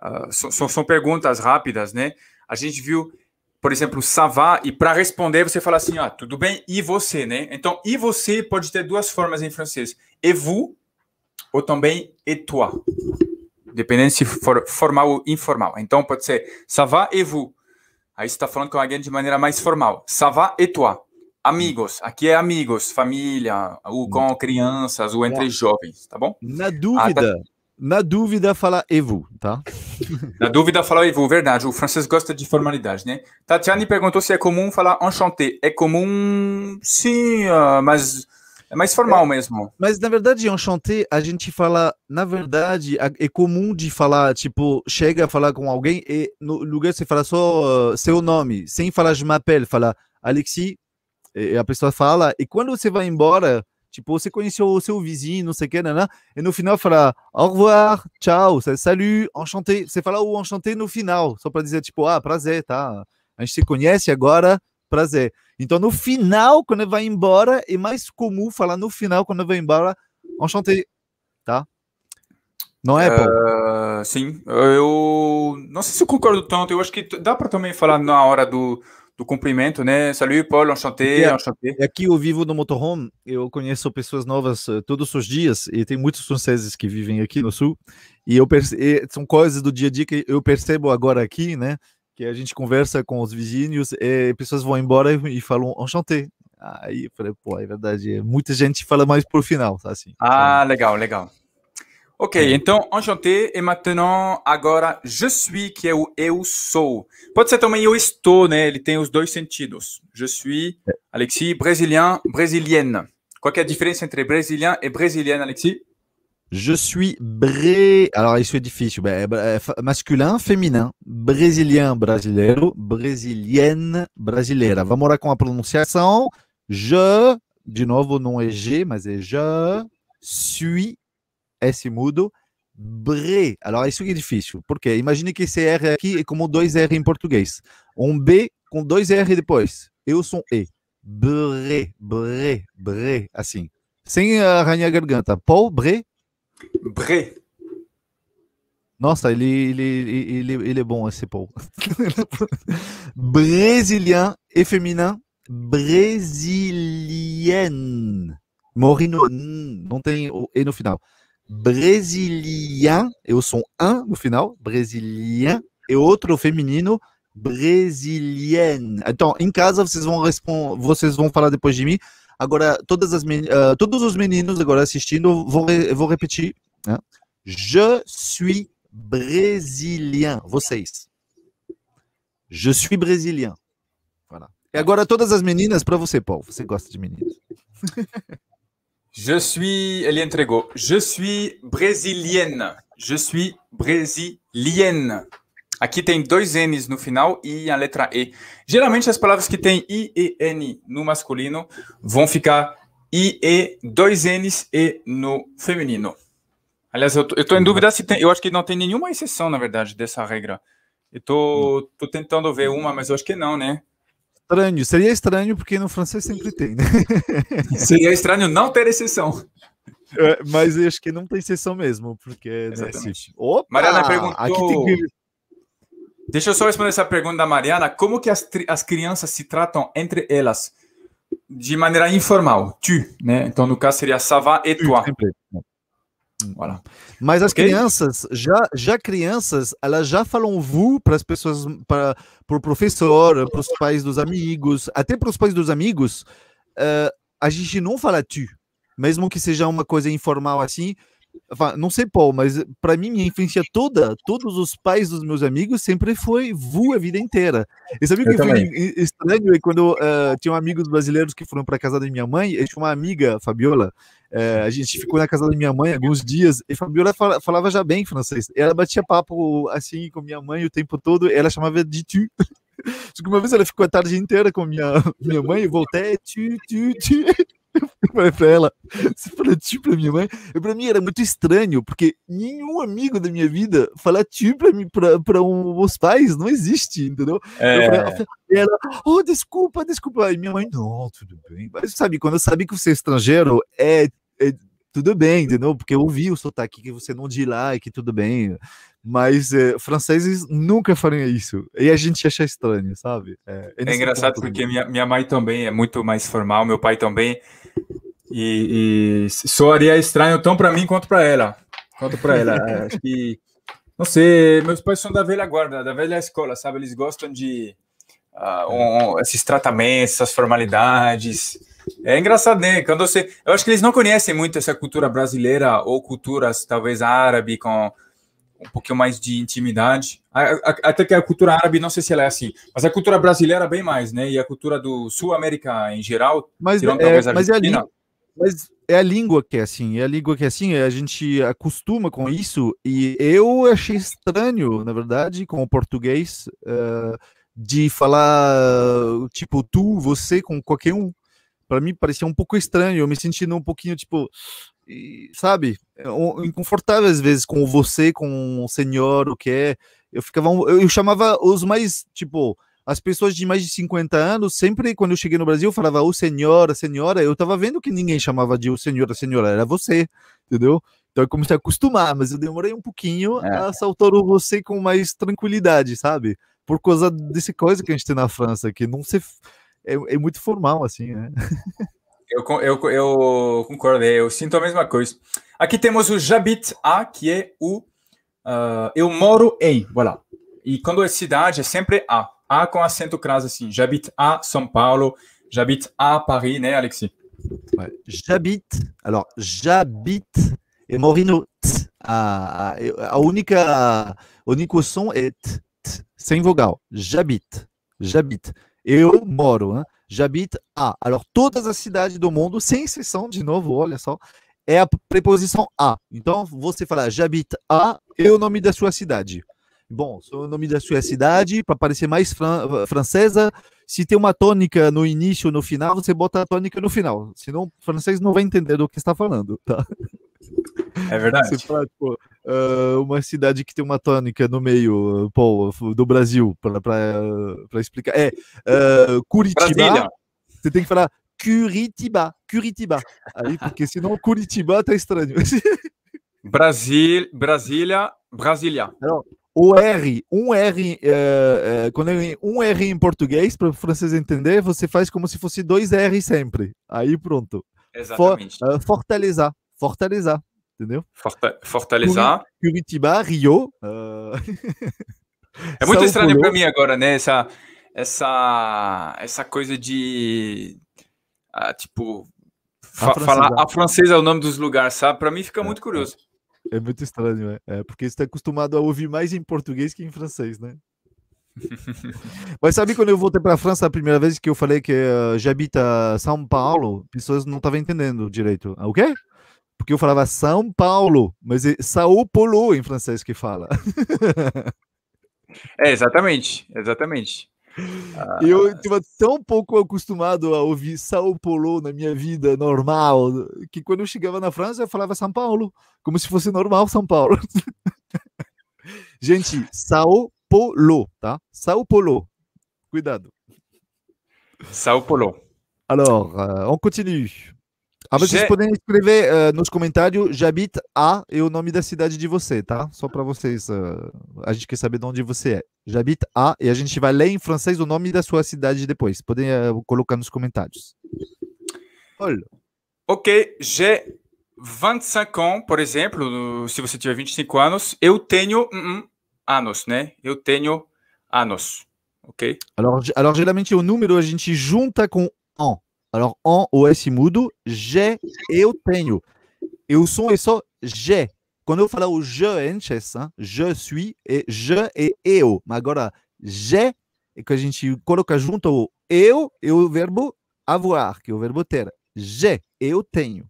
ah, so, so, são perguntas rápidas, né? A gente viu, por exemplo, Savá, e para responder você fala assim, ah, tudo bem, e você, né? Então, e você pode ter duas formas em francês, et vous, ou também et toi, dependendo se for formal ou informal. Então, pode ser Savá et vous. Aí você está falando com alguém de maneira mais formal. Savá et toi. Amigos, aqui é amigos, família, ou com hum. crianças, ou entre jovens, tá bom? Na dúvida, ah, tá. Na dúvida, fala Evu, tá? Na dúvida, fala Evu, verdade. O francês gosta de formalidade, né? Tatiane perguntou se é comum falar enchanté. É comum, sim, ah, mas é mais formal é, mesmo. Mas na verdade, enchanté, a gente fala, na verdade, é comum de falar, tipo, chega a falar com alguém e no lugar você fala só uh, seu nome, sem falar je m'appelle, fala Alexis, e a pessoa fala, e quando você vai embora, Tipo, você conheceu o seu vizinho, não sei o que, né? e no final fala au revoir, tchau, salut, enchanté. Você fala o enchanté no final, só para dizer, tipo, ah, prazer, tá? A gente se conhece agora, prazer. Então, no final, quando vai embora, é mais comum falar no final, quando vai embora, enchanté, tá? Não é, Paulo? Uh, sim, eu não sei se eu concordo tanto. Eu acho que dá para também falar na hora do, do cumprimento, né? Salut, Paulo, é- enchanté, é, enchanté. Aqui eu vivo no motorhome, eu conheço pessoas novas uh, todos os dias e tem muitos franceses que vivem aqui no sul e eu e são coisas do dia a dia que eu percebo agora aqui, né? Que a gente conversa com os vizinhos e pessoas vão embora e, e falam enchanté. Aí eu falei, pô, é verdade, é muita gente fala mais pro final, tá assim. Ah, legal, legal. Ok, então, enchanté. E maintenant, agora, je suis, que é o eu sou. Pode ser também eu estou, né? Ele tem os dois sentidos. Je suis, é. Alexis, brésilien, brésilienne. Qual é a diferença entre brésilien e brésilienne, Alexis Je suis bré. Alors, isso é difícil. Masculin, féminin. Brésilien, brasileiro. Brésilienne, brasileira. Vamos lá com a pronunciação. Je, de novo, não é G, mas é je suis S mudo, BRE. Alors, isso que é difícil, porque imagine que esse R aqui é como dois R em português. Um B com dois R depois. Eu sou E. BRE, BRE, BRE, assim. Sem arranhar a garganta. Paul, BRE? BRE. Nossa, ele, ele, ele, ele, é bom esse Paul. Brésilien e feminin. Brésilienne. Morino, hum, não tem E no final. Brasilia, eu som um no final, Brasilia, e outro feminino, brasilienne. Então, em casa vocês vão responder, vocês vão falar depois de mim. Agora, todas as uh, todos os meninos agora assistindo, vou, re vou repetir. Né? Je suis brésilien. Vocês. Je suis brésilien. Voilà. E agora todas as meninas para você, Paulo. Você gosta de meninas. Je suis, Eliane Trego, je suis brésilienne. Je suis brésilienne. Aqui tem dois N's no final e a letra E. Geralmente as palavras que tem I e N no masculino vão ficar I e dois N's e no feminino. Aliás, eu estou em dúvida se tem. Eu acho que não tem nenhuma exceção, na verdade, dessa regra. Eu estou tentando ver uma, mas eu acho que não, né? estranho. Seria estranho, porque no francês sempre tem, né? Seria estranho não ter exceção. É, mas eu acho que não tem exceção mesmo, porque. Né, Exatamente. Né, Opa, Mariana perguntou. Que... Deixa eu só responder essa pergunta da Mariana. Como que as, as crianças se tratam entre elas? De maneira informal, tu, né? Então, no caso, seria savant et toi. Sempre. Né? Hum. Voilà. Mas as okay. crianças, já, já crianças, elas já falam VU para as pessoas, para o pro professor, para os pais dos amigos, até para os pais dos amigos, uh, a gente não fala tu, mesmo que seja uma coisa informal assim. Não sei, Paul, mas para mim, minha infância toda, todos os pais dos meus amigos sempre foi VU a vida inteira. E sabe o que também. foi estranho? É quando uh, eh, um amigos brasileiros que foram para casa da minha mãe, e tinha uma amiga, Fabiola, é, a gente ficou na casa da minha mãe alguns dias e a Fabiola falava já bem francês. Ela batia papo assim com minha mãe o tempo todo. Ela chamava de tu. Só que uma vez ela ficou a tarde inteira com minha, minha mãe e voltei é tu, tu, tu. Eu falei pra ela, você fala tu pra minha mãe? E pra mim era muito estranho, porque nenhum amigo da minha vida fala tu pra, mim, pra, pra um, os pais, não existe, entendeu? É. Ela, ela, oh, desculpa, desculpa. E minha mãe, não, tudo bem. Mas sabe, quando eu sabia que você é estrangeiro, é tudo bem, entendeu? Porque eu ouvi o sotaque que você não de lá e que tudo bem. Mas é, franceses nunca faria isso. E a gente acha estranho, sabe? É, é, engraçado ponto, é porque minha, minha mãe também é muito mais formal, meu pai também. E, e soaria estranho tanto para mim quanto para ela. Quanto para ela. É, acho que. Não sei, meus pais são da velha guarda, da velha escola, sabe? Eles gostam de uh, um, esses tratamentos, essas formalidades. É engraçado, né? Quando você. Eu acho que eles não conhecem muito essa cultura brasileira ou culturas, talvez, árabe, com um pouquinho mais de intimidade. Até que a cultura árabe, não sei se ela é assim, mas a cultura brasileira, bem mais, né? E a cultura do Sul-América em geral, mas, tirando, é, mas é, a língua, mas é a língua que é assim, é a língua que é assim, a gente acostuma com isso, e eu achei estranho, na verdade, com o português, uh, de falar, tipo, tu, você, com qualquer um para mim parecia um pouco estranho, eu me sentindo um pouquinho tipo, sabe, inconfortável às vezes com você, com o senhor, o que é. Eu ficava, eu chamava os mais, tipo, as pessoas de mais de 50 anos, sempre quando eu cheguei no Brasil, falava o senhor, a senhora, eu tava vendo que ninguém chamava de o senhor, a senhora, era você, entendeu? Então eu comecei a acostumar, mas eu demorei um pouquinho é. a saltar o você com mais tranquilidade, sabe? Por causa desse coisa que a gente tem na França, que não se é, é muito formal, assim, né? Eu, eu, eu concordo, eu sinto a mesma coisa. Aqui temos o Jabit A, que é o uh, eu moro em, voilà. E quando é cidade, é sempre A. A com acento crasso, assim. Jabit a São Paulo, jabit a Paris, né, Alexi? ouais. J'habite, alors, e morino t. A, a, única, o único som é t, t sem vogal. Jabit, jabit eu moro, né? J'habite a. Ah, alors, todas as cidades do mundo, sem exceção, de novo, olha só, é a preposição a. Então, você fala j'habite a, ah, é o nome da sua cidade. Bom, o nome da sua cidade, para parecer mais fran eh, francesa, se tem uma tônica no início ou no final, você bota a tônica no final. Senão, o francês não vai entender do que está falando, tá? É verdade. Fala, tipo, uh, uma cidade que tem uma tônica no meio, uh, do Brasil, para explicar. É uh, Curitiba. Brasília. Você tem que falar Curitiba, Curitiba. Aí, porque senão Curitiba tá estranho. Brasil, Brasília, Brasília. Não, o R, um R, é, é, quando é um R em português, para o francês entender, você faz como se fosse dois R sempre. Aí pronto. Exatamente. For, uh, fortalecer, fortalecer entendeu? Fortaleza. Curitiba, Rio. Uh... é muito São estranho para mim agora, né? Essa, essa, essa coisa de. Ah, tipo. Fa a falar a francesa é o nome dos lugares, sabe? Para mim fica é, muito curioso. É, é muito estranho, é, é porque você está acostumado a ouvir mais em português que em francês, né? Mas sabe quando eu voltei para a França a primeira vez que eu falei que uh, habita São Paulo, pessoas não estavam entendendo direito. o quê? Porque eu falava São Paulo, mas é Sao Paulo em francês que fala. É, exatamente, exatamente. Ah. Eu estava tão pouco acostumado a ouvir São Paulo na minha vida normal, que quando eu chegava na França eu falava São Paulo, como se fosse normal São Paulo. Gente, São Paulo, tá? São Paulo. Cuidado. São Paulo. Alors, euh, on continue. Ah, vocês Je... podem escrever uh, nos comentários Jabit A e o nome da cidade de você, tá? Só para vocês. Uh, a gente quer saber de onde você é. Jabit A e a gente vai ler em francês o nome da sua cidade depois. Podem uh, colocar nos comentários. Olha. Ok, j'ai 25 ans, por exemplo, se você tiver 25 anos, eu tenho uh anos, né? Eu tenho anos, ok? Alors, alors geralmente o número a gente junta com an. Alors, en OS mudo, j'ai, eu tenho. Et o som é só j'ai. Quando eu falar o je antes, hein, je suis, et je et eu. Mas agora, j'ai, é que a gente coloca junto o eu e o verbo avoir, que é o verbo ter. J'ai, eu tenho.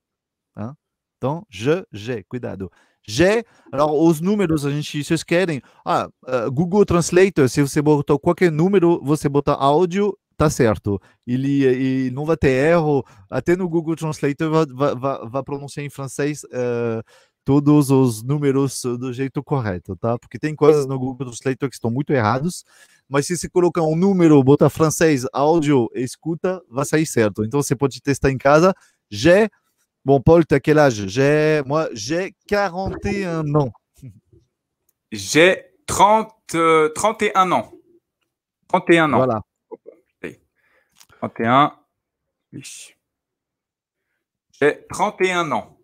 Hein? Tá? Então, je, j'ai, cuidado. J'ai, alors os números a gente, vocês querem, ah, uh, Google Translator. se você botou qualquer número, você botar áudio tá certo. Ele, ele não vai ter erro. Até no Google Translator vai, vai, vai pronunciar em francês uh, todos os números do jeito correto, tá? Porque tem coisas no Google Translator que estão muito errados, mas se você colocar um número, botar francês, áudio, escuta, vai sair certo. Então você pode testar em casa. J'ai, bom Paulo t'as quel âge? J'ai, moi, j'ai 41 ans. J'ai 30, 31 euh, ans. 31 ans. Voilà. 31. J'ai 31 ans.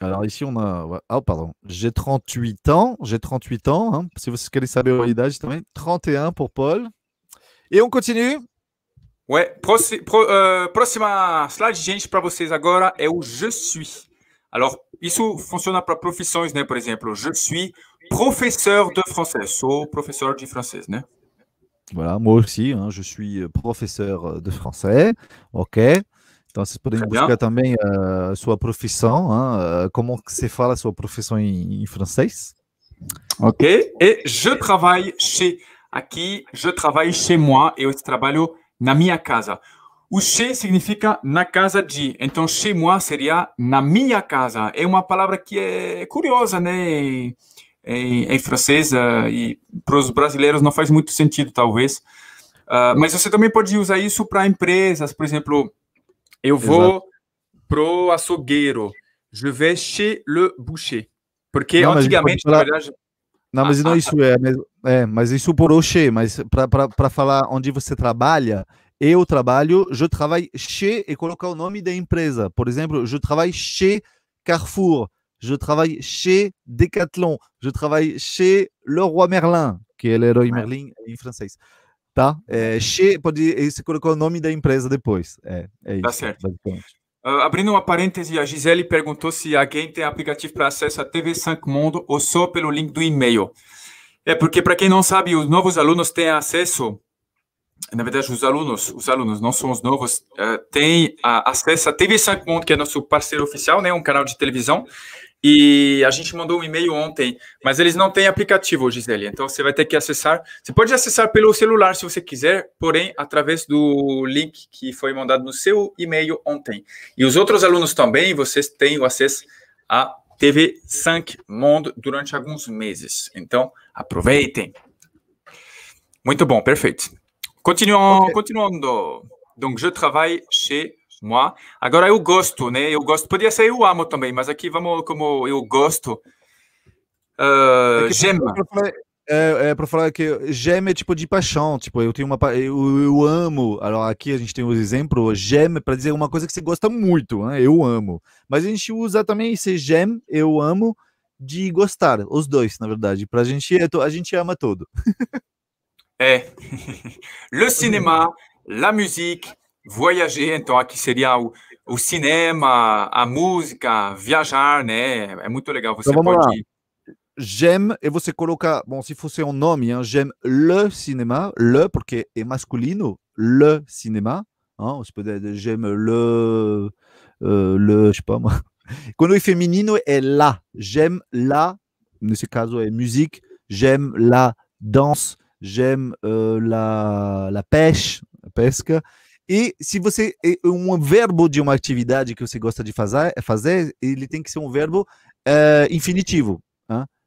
Alors ici, on a... Oh, pardon. J'ai 38 ans. J'ai 38 ans. Hein. Si vous les est sa 31 pour Paul. Et on continue. Ouais. Pro, euh, slide, gente, pour vous, agora é où je suis. Alors, isso fonctionne pour profissões, né? par exemple. je suis professeur de français. Sou professeur de français, né? Voilà, moi aussi, hein, je suis euh, professeur euh, de français. Ok. Donc, vocês podem buscar também a aussi sua profissão, comment se fait a sua profissão em, français Ok. Et je travaille chez. Aqui, je travaille chez moi. et je trabalho na minha casa. O che significa na casa de. Então, chez moi seria na minha casa. É uma palavra que é curiosa, hein, né? em, em francês e para os brasileiros não faz muito sentido, talvez. Uh, mas você também pode usar isso para empresas, por exemplo, eu vou para o açougueiro, je vais chez le boucher. Porque não, antigamente, falar... verdade. Não, mas ah, não ah, isso ah. é, mas, é, mas isso por oxê, mas para falar onde você trabalha, eu trabalho, je travaille chez, e colocar o nome da empresa. Por exemplo, je travaille chez Carrefour je travaille chez Decathlon, je travaille chez Leroy Merlin, que é Roy é. Merlin em francês. Tá? É, chez, pode, é, você colocou o nome da empresa depois. É, é tá isso. Tá certo. Uh, abrindo uma parêntese, a Gisele perguntou se alguém tem aplicativo para acesso à TV 5 Mundo ou só pelo link do e-mail. É porque, para quem não sabe, os novos alunos têm acesso, na verdade, os alunos, os alunos não são os novos, uh, têm uh, acesso à TV 5 Mundo, que é nosso parceiro oficial, né, um canal de televisão, e a gente mandou um e-mail ontem, mas eles não têm aplicativo, Gisele. Então você vai ter que acessar. Você pode acessar pelo celular se você quiser, porém através do link que foi mandado no seu e-mail ontem. E os outros alunos também, vocês têm o acesso à TV 5 Mundo durante alguns meses. Então aproveitem. Muito bom, perfeito. Continuando. okay. Continuando. Donc je travaille chez moi. Agora eu gosto, né? Eu gosto. Podia ser eu amo também, mas aqui vamos como eu gosto. Uh, é É, é para falar que gem é tipo de paixão, tipo, eu tenho uma eu, eu amo. aqui a gente tem um exemplo j'aime para dizer uma coisa que você gosta muito, né? Eu amo. Mas a gente usa também esse gem eu amo de gostar, os dois, na verdade. a gente é a gente ama todo. é. Le cinema, la musique, voyager, donc, ce serait le cinéma, la a música, viajar, né? É muito legal. Você então, pode. J'aime, et vous coloca, Bon, si fosse un um nom, hein, « j'aime le cinéma »,« le, que é masculin, « le cinéma ». hein, peut pode j'aime le, euh, le, je sais pas moi. Quando est féminin é la, j'aime la, ce caso é musique, j'aime la danse, j'aime euh, la, la pêche, pesca, E se você. Um verbo de uma atividade que você gosta de fazer, é fazer ele tem que ser um verbo é, infinitivo.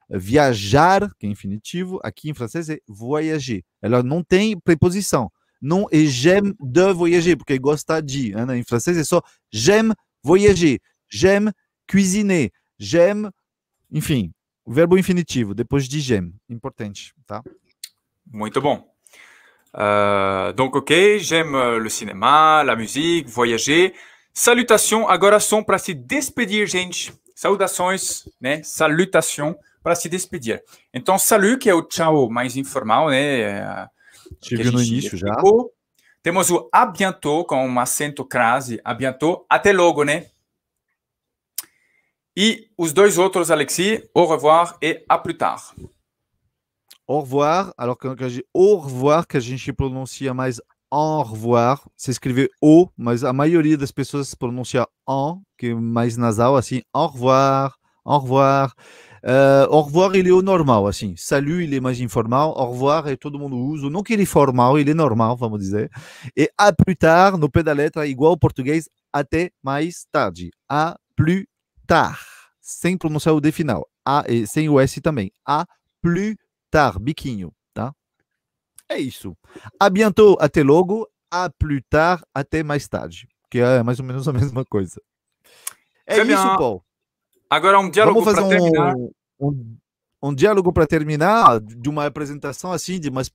Viajar, que é infinitivo, aqui em francês é voyager. Ela não tem preposição. Não é j'aime de voyager, porque gosta de. Hein? Né? Em francês é só j'aime voyager, j'aime cuisiner, j'aime. Enfim, o verbo infinitivo, depois de j'aime. Importante, tá? Muito bom. Então, donc ok, j'aime euh, le cinéma, la musique, voyager. Salutação, agora são para se despedir, gente. Saudações, né? Salutação para se despedir. Então, salut, que é o tchau mais informal, né? Tive é, no início explicou. já. Temos o a bientôt, com um acento crase, a bientôt, até logo, né? E os dois outros, Alexi, au revoir e à plus tard. au revoir. Alors, quand, quand au revoir, que a gente à mais au revoir, c'est escreve mais mais la maioria des pessoas pronuncia en, que mais nasal, assim, au revoir, au revoir. Euh, au revoir, il est au normal, aussi. Salut, il est mais informal. Au revoir, tout le monde monde use. non est est formal, il est normal, vamos dizer. Et « à plus tard, no pé da letra, igual au português, até mais tarde. À plus tard. Sem prononcer o D final. A, sem o S também. À plus tard ». tarde, biquinho, tá? É isso. A bientôt, até logo. A plus tard, até mais tarde. Que é mais ou menos a mesma coisa. É isso, Paul. Agora um diálogo para um, terminar. Um, um diálogo para terminar de uma apresentação assim, de mais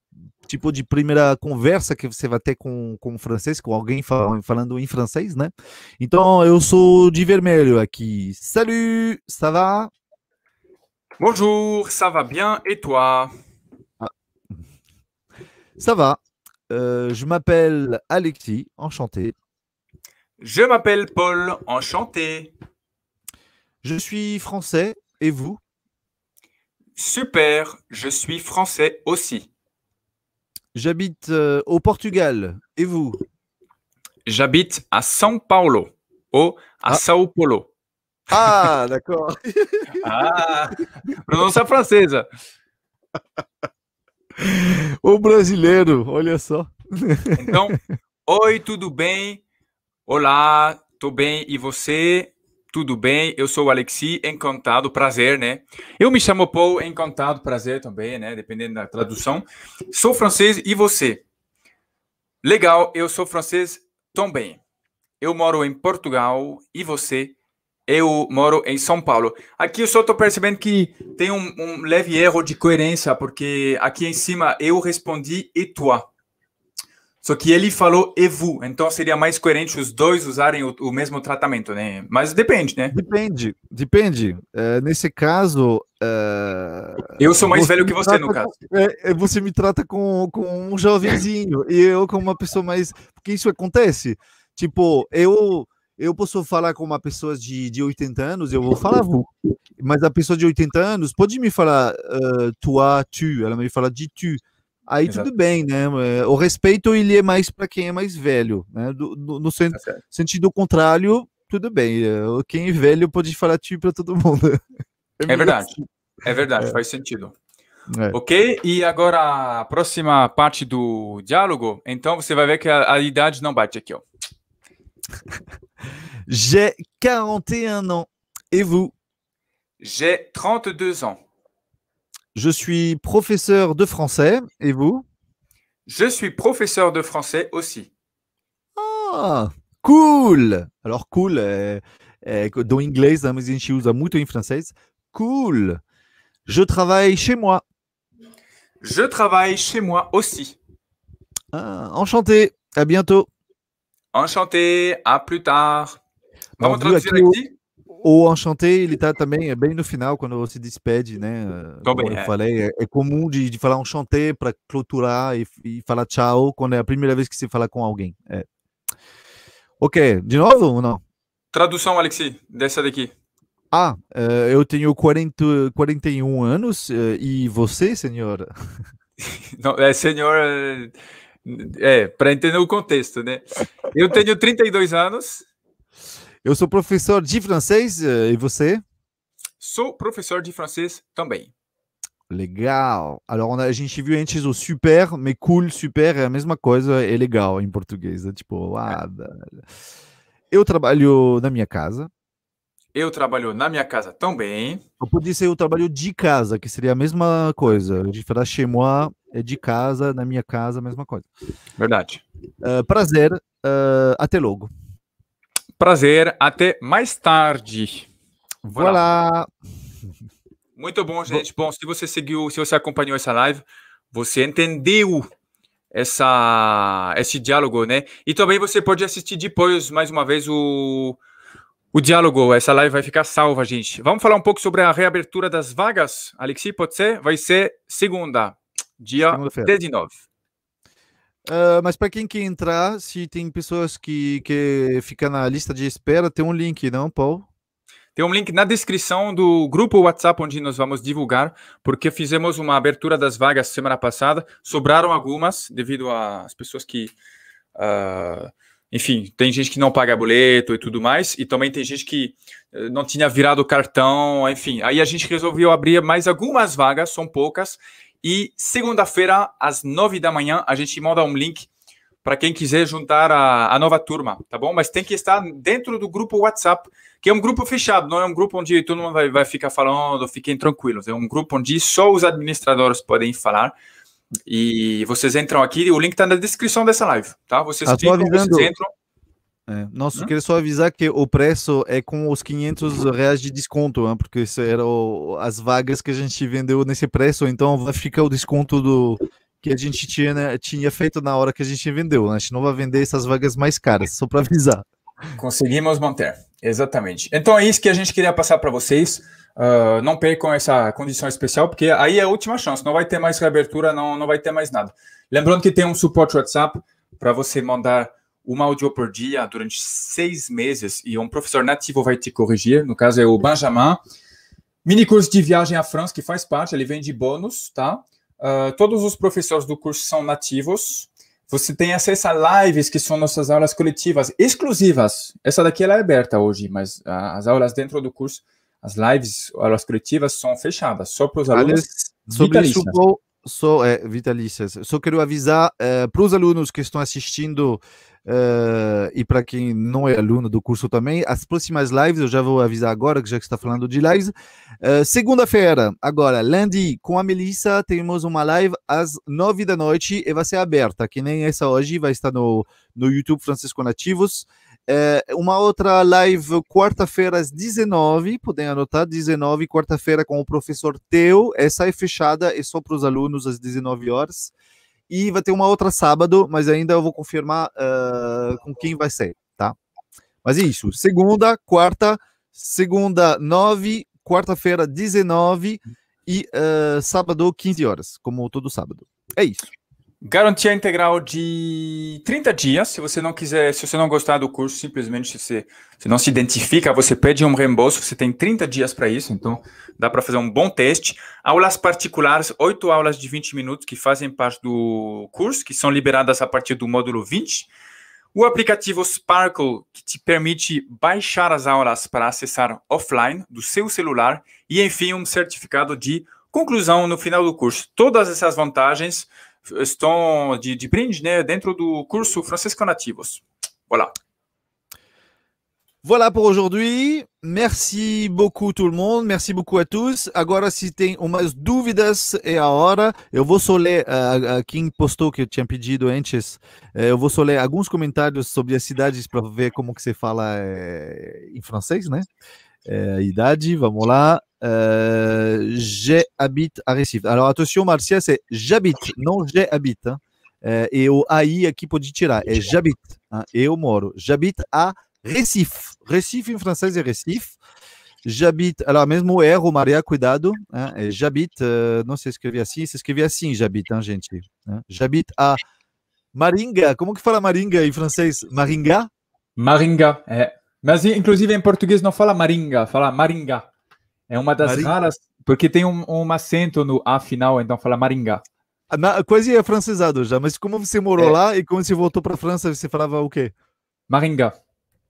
tipo de primeira conversa que você vai ter com, com francês, com alguém fal falando em francês, né? Então eu sou de vermelho aqui. Salut, ça va? Bonjour, ça va bien et toi ah. Ça va. Euh, je m'appelle Alexis, enchanté. Je m'appelle Paul, enchanté. Je suis français et vous Super, je suis français aussi. J'habite euh, au Portugal et vous J'habite à São Paulo, au, à ah. São Sao Paulo. Ah, d'accord. ah, pronúncia francesa. O brasileiro, olha só. Então, oi, tudo bem? Olá, tô bem. E você? Tudo bem? Eu sou o Alexi, encantado, prazer, né? Eu me chamo Paul, encantado, prazer também, né? Dependendo da tradução. Sou francês e você? Legal, eu sou francês também. Eu moro em Portugal e você? Eu moro em São Paulo. Aqui eu só estou percebendo que tem um, um, leve erro de coerência, porque aqui em cima eu respondi e toi. Só que ele falou e vous. Então seria mais coerente os dois usarem o, o mesmo tratamento, né? Mas depende, né? Depende, depende. É, nesse caso. É... Eu sou mais você velho que você, no caso. Com, é, é, você me trata com, com um jovenzinho e eu com uma pessoa mais. Porque isso acontece. Tipo, eu eu posso falar com uma pessoa de, de 80 anos, eu vou falar, mas a pessoa de 80 anos pode me falar uh, ah, tua, tu, ela me fala de tu. Aí Exato. tudo bem, né? É, o respeito ele é mais para quem é mais velho, né? no sen tá okay. sentido contrário, tudo bem. É, quem é velho pode falar tu para todo mundo. É, é verdade, assim. é verdade, é. faz sentido. É. Ok? E agora a próxima parte do diálogo. Então você vai ver que a, a idade não bate aqui, ó. J'ai 41 ans. Et vous J'ai 32 ans. Je suis professeur de français. Et vous Je suis professeur de français aussi. Ah, cool Alors, cool, hein, Cool Je travaille chez moi. Je travaille chez moi aussi. Ah, enchanté. À bientôt. Enchanté, à plus tard. Vamos Bom, traduzir aqui. aqui? O, o enchanté, ele tá também é bem no final, quando você despede, né? Também Como eu é. falei, é, é, comum de, de falar enchanté para cloturar e, e, falar tchau quando é a primeira vez que você fala com alguém. É. Ok, de novo ou não? Tradução, Alexi, dessa daqui. Ah, é, eu tenho 40, 41 anos e você, senhor? não, é senhor é, para entender o contexto, né? Eu tenho 32 anos. Eu sou professor de francês eh, e você? Sou professor de francês também. Legal. Alors, a, gente viu antes o super, mas cool, super é a mesma coisa, é legal em português. É tipo, ah, é. eu trabalho na minha casa. Eu trabalho na minha casa também. Eu podia ser o trabalho de casa, que seria a mesma coisa. Eu dirais chez moi, é de casa, na minha casa, mesma coisa. Verdade. Uh, prazer, uh, ah, até logo. Prazer, até mais tarde. Voilà. Muito bom, gente. Bom, se você seguiu, se você acompanhou essa live, você entendeu essa esse diálogo, né? E também você pode assistir depois mais uma vez o o diálogo, essa live vai ficar salva, gente. Vamos falar um pouco sobre a reabertura das vagas, Alexi, pode ser? Vai ser segunda dia 19. Uh, ah, mas para quem quer entrar, se tem pessoas que, que ficam na lista de espera, tem um link, não, Paulo? Tem um link na descrição do grupo WhatsApp onde nós vamos divulgar, porque fizemos uma abertura das vagas semana passada, sobraram algumas devido às pessoas que. Uh, enfim, tem gente que não paga boleto e tudo mais, e também tem gente que uh, não tinha virado cartão, enfim. Aí a gente resolveu abrir mais algumas vagas, são poucas, e segunda-feira, às nove da manhã, a gente manda um link para quem quiser juntar a, a, nova turma, tá bom? Mas tem que estar dentro do grupo WhatsApp, que é um grupo fechado, não é um grupo onde todo mundo vai, vai ficar falando, fiquem tranquilos. É um grupo onde só os administradores podem falar. E vocês entram aqui, o link está na descrição dessa live, tá? Vocês, ficam, tá vocês entram. É. Nossa, queria só avisar que o preço é com os 500 reais de desconto, porque isso eram as vagas que a gente vendeu nesse preço, então vai ficar o desconto do que a gente tinha, né, tinha feito na hora que a gente vendeu. Né? A gente não vai vender essas vagas mais caras, só para avisar. Conseguimos manter, exatamente. Então é isso que a gente queria passar para vocês. Uh, não percam essa condição especial, porque aí é a última chance, não vai ter mais reabertura, não, não vai ter mais nada. Lembrando que tem um suporte WhatsApp para você mandar uma audio por dia durante seis meses e um professor nativo vai te corrigir. No caso é o Benjamin. Mini curso de viagem à França que faz parte, ele vem de bônus, tá? Uh, todos os professores do curso são nativos. Você tem acesso a lives que são nossas aulas coletivas exclusivas. Essa daqui ela é aberta hoje, mas ah, as aulas dentro do curso, as lives, aulas coletivas são fechadas, só para os alunos. Sobre isso, só é, vitalícias. Só quero avisar é, eh, para os alunos que estão assistindo Uh, e para quem não é aluno do curso também, as próximas lives, eu já vou avisar agora, que já que está falando de lives. Uh, Segunda-feira, agora, Landy, com a Melissa, temos uma live às nove da noite e vai ser aberta, que nem essa hoje, vai estar no, no YouTube Francisco Nativos. Uh, uma outra live quarta-feira às 19, podem anotar, 19, quarta-feira com o professor Teo. Essa é fechada, é só para os alunos às 19 horas. E vai ter uma outra sábado, mas ainda eu vou confirmar uh, com quem vai ser, tá? Mas é isso. Segunda, quarta, segunda, nove, quarta-feira, 19 e uh, sábado, 15 horas, como todo sábado. É isso. Garantia integral de 30 dias. Se você não quiser, se você não gostar do curso, simplesmente você, você não se identifica, você pede um reembolso, você tem 30 dias para isso, então dá para fazer um bom teste. Aulas particulares, 8 aulas de 20 minutos que fazem parte do curso, que são liberadas a partir do módulo 20. O aplicativo Sparkle, que te permite baixar as aulas para acessar offline do seu celular, e enfim, um certificado de conclusão no final do curso. Todas essas vantagens estão de, de brinde né, dentro do curso Francisco Nativos. Voilà. Voilà pour aujourd'hui. Merci beaucoup tout le monde. Merci beaucoup a tous. Agora, se tem umas dúvidas, é a hora. Eu vou só ler uh, uh, quem postou que eu tinha pedido antes. Uh, eu vou só ler alguns comentários sobre as cidades para ver como que se fala eh, em francês, né? Eh, idade, vamos lá. Euh, j'habite à Recife. Alors attention, Marcia, c'est j'habite, non euh, j'habite. Hein. É, e o AI aqui pode tirar, é j'habite. Hein. Eu moro. J'habite a Recife. Recife em francês é Recife. J'habite, alors mesmo erro, Maria, cuidado. Hein. j'habite, euh, não se escreve assim, se escreve assim, j'habite, hein, gente. Hein. J'habite a Maringa. Como que fala Maringa em francês? Maringá? Maringa, é. Mas inclusive em português não fala Maringa, fala Maringá. É uma das Maringá. parce porque tem um, um, acento no A final, então fala Maringá. Quasi ah, quase é francesado já, mas como você morou é. lá e como você voltou para a França, você falava o quê? Maringa ».«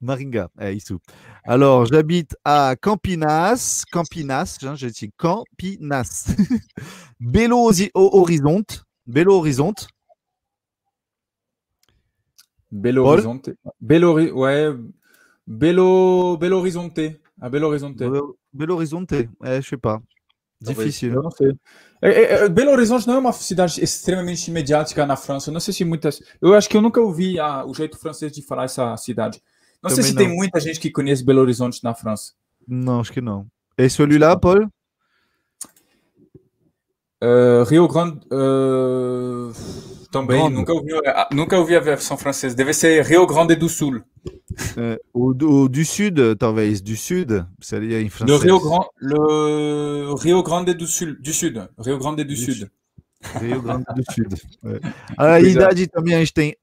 Maringa », é isso. Alors, j'habite à Campinas, Campinas, hein, je dis Campinas. Belo Horizonte, Belo Horizonte. Belo Horizonte. Belo, ouais, Belo, Belo Horizonte, à Belo Horizonte. Belo Horizonte, é, je sais pas. Difícil. Eu não sei. É, é, é, Belo Horizonte não é uma cidade extremamente mediática na França. Eu não sei se muitas. Eu acho que eu nunca ouvi a, ah, o jeito francês de falar essa cidade. Não Também sei se não. tem muita gente que conhece Belo Horizonte na França. Não, acho que não. E é celui-là, Paul uh, Rio Grande. Uh... Também, Nome. nunca ouvi, euh, ah, nunca ouvi a versão francesa. Deve ser Rio Grande do Sul. ou, euh, du Sud, talvez. Du Sud, c'est en française. Le Rio, le Rio Grande do Sul. Du Sud. Rio Grande do, Sul. Rio Grande do Sul. É. A idade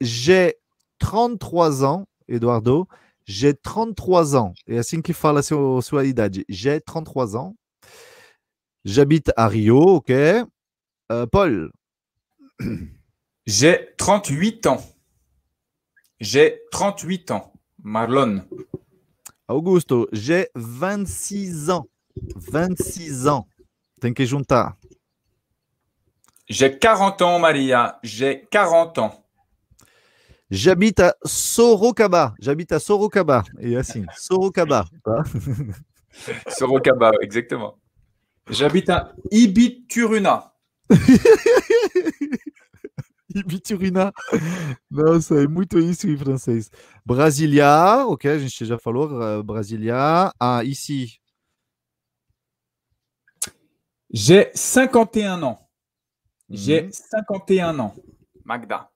J'ai 33 ans, Eduardo. J'ai 33 ans. Et assim que fala sua, sua idade. J'ai 33 ans. J'habite à Rio, ok. Euh, Paul. J'ai 38 ans. J'ai 38 ans. Marlon. Augusto, j'ai 26 ans. 26 ans. Tem junta. J'ai 40 ans, Maria. J'ai 40 ans. J'habite à Sorocaba. J'habite à Sorocaba. Et Yassine, Sorocaba. Sorocaba, exactement. J'habite à Ibituruna. Biturina. Não est muito isso em francês. Brasilia, ok, je gente já falou. Brasilia. Ah, ici. J'ai 51 ans. J'ai 51 ans. Magda.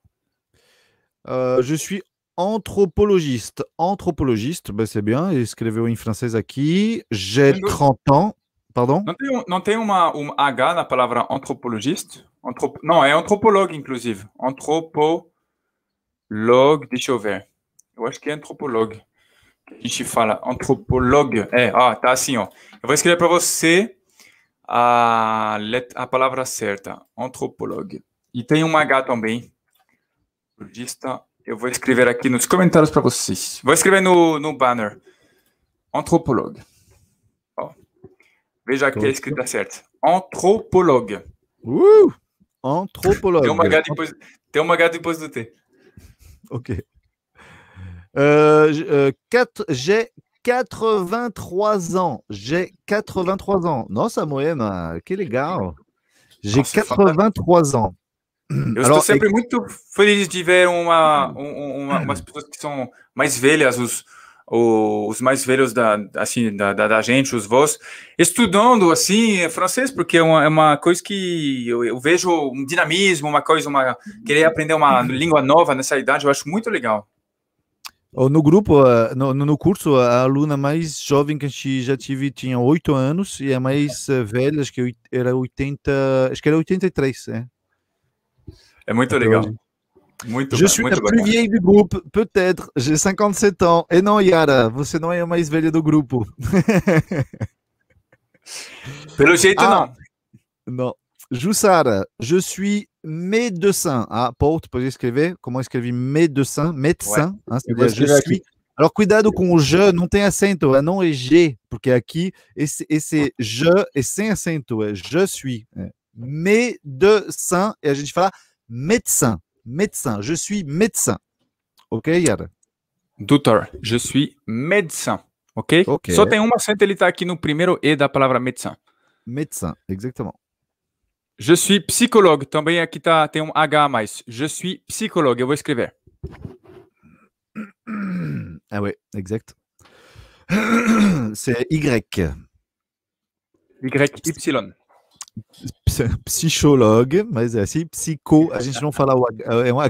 je suis anthropologiste. Anthropologiste, ben c'est bien. Escreveu em francês aqui. J'ai 30 ans. Pardon? Não tem, não tem uma, um H na palavra anthropologiste? Non, Não, é anthropologue inclusive. Anthropologue deixa eu ver. Eu acho que é antropologue. A gente fala Antropologue. É, ah, tá assim, ó. Eu vou escrever para você a, let... a palavra certa, Il E tem um H também. vais Eu vou escrever aqui nos comentários para vocês. Vou escrever no, no banner. Anthropologue ». Ó. Veja que a escrita certa. Anthropologue ». Uh! anthropologue. Tem uma, H depois, tem uma do T. Ok. Euh, euh j'ai 83 ans. J'ai 83 ans. Non, Samoem, euh, quel gars J'ai 83 ans. Eu Alors, estou sempre muito feliz de ver uma, uma, umas pessoas que são mais velhas, os, os mais velhos da, assim, da, da, da, gente, os vós, estudando assim francês, porque é uma, é uma coisa que eu, eu, vejo um dinamismo, uma coisa, uma querer aprender uma uhum. língua nova nessa idade, eu acho muito legal. No grupo, no, no curso, a aluna mais jovem que a gente já tive tinha 8 anos e a mais eh, velha, acho que é era 80, acho que era 83, é. É muito legal. je suis la plus vieille du groupe, peut-être. J'ai 57 ans. Et non, Yara, vous não é a mais velha do grupo. Pelo jeito, ah, Non. je suis médecin. Ah, tu pode escrever. comment escrevi médecin? Médecin. Hein, c'est-à-dire eh hein, hein. je suis. Alors, cuidado com o je, não tem acento, é não é G, porque aqui esse, c'est « je et sem acento, je suis. Médecin, Et a gente fala médecin médecin. Je suis médecin. Ok, Yara? Doutor, je suis médecin. Ok? okay. Só tem uma la aqui no primeiro E da palavra médecin. Médecin, exactement. Je suis psychologue. Também aqui tá, um H mais. Je suis psychologue. Eu vou escrever. Ah ouais, exact. C'est Y. Y, Y. Psychologue. mais c'est psycho a gente não o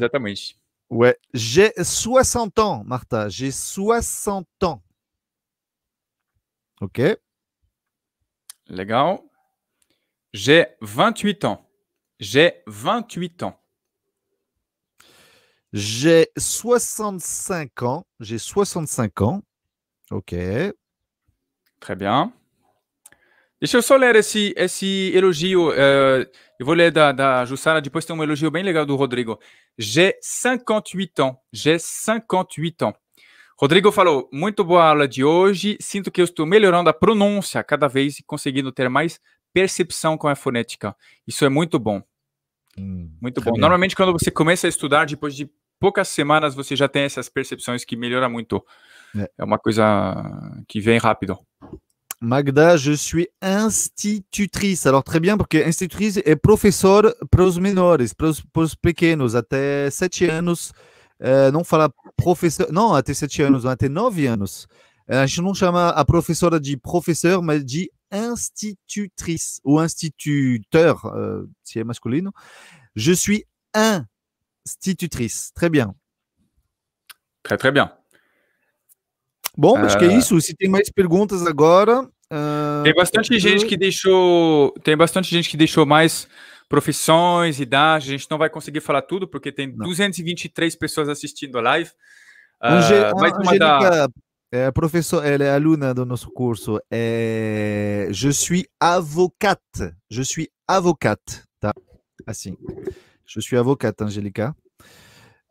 é um Ouais, j'ai 60 ans, Martha, j'ai 60 ans. Ok. Legal. J'ai 28 ans. J'ai 28 ans. J'ai 65 ans. J'ai 65 ans. Ok. Très bien. Deixa eu só ler esse, esse elogio. Uh, eu vou ler da, da Jussara, depois tem um elogio bem legal do Rodrigo. J'ai 58 ans. J'ai 58 ans. Rodrigo falou: muito boa aula de hoje. Sinto que eu estou melhorando a pronúncia cada vez e conseguindo ter mais percepção com a fonética. Isso é muito bom. Hum, muito tá bom. Normalmente, quando você começa a estudar, depois de poucas semanas, você já tem essas percepções que melhora muito. É, é uma coisa que vem rápido. Magda, je suis institutrice. Alors très bien, parce que institutrice est professeur pour les menores, pour les pequenos, até 7 anos. Non, euh, non, fala professeur, non, até 7 anos, até 9 anos. Euh, a gente não chama a professora de professor, mais de institutrice ou instituteur, euh, si é masculino. Je suis institutrice. Très bien. Très, très bien. Bon, parce que Si euh, isso. Se tem mais perguntas agora. Ah, tem bastante gente que deixou. Tem bastante gente que deixou mais profissões, idade. A gente não vai conseguir falar tudo, porque tem não. 223 pessoas assistindo a live. Ah, Ange uh, ah, mais uma da... é professor, ela é aluna do nosso curso. É... Je suis avocate. Je suis avocate. Tá? Assim. Je suis avocate, Angelica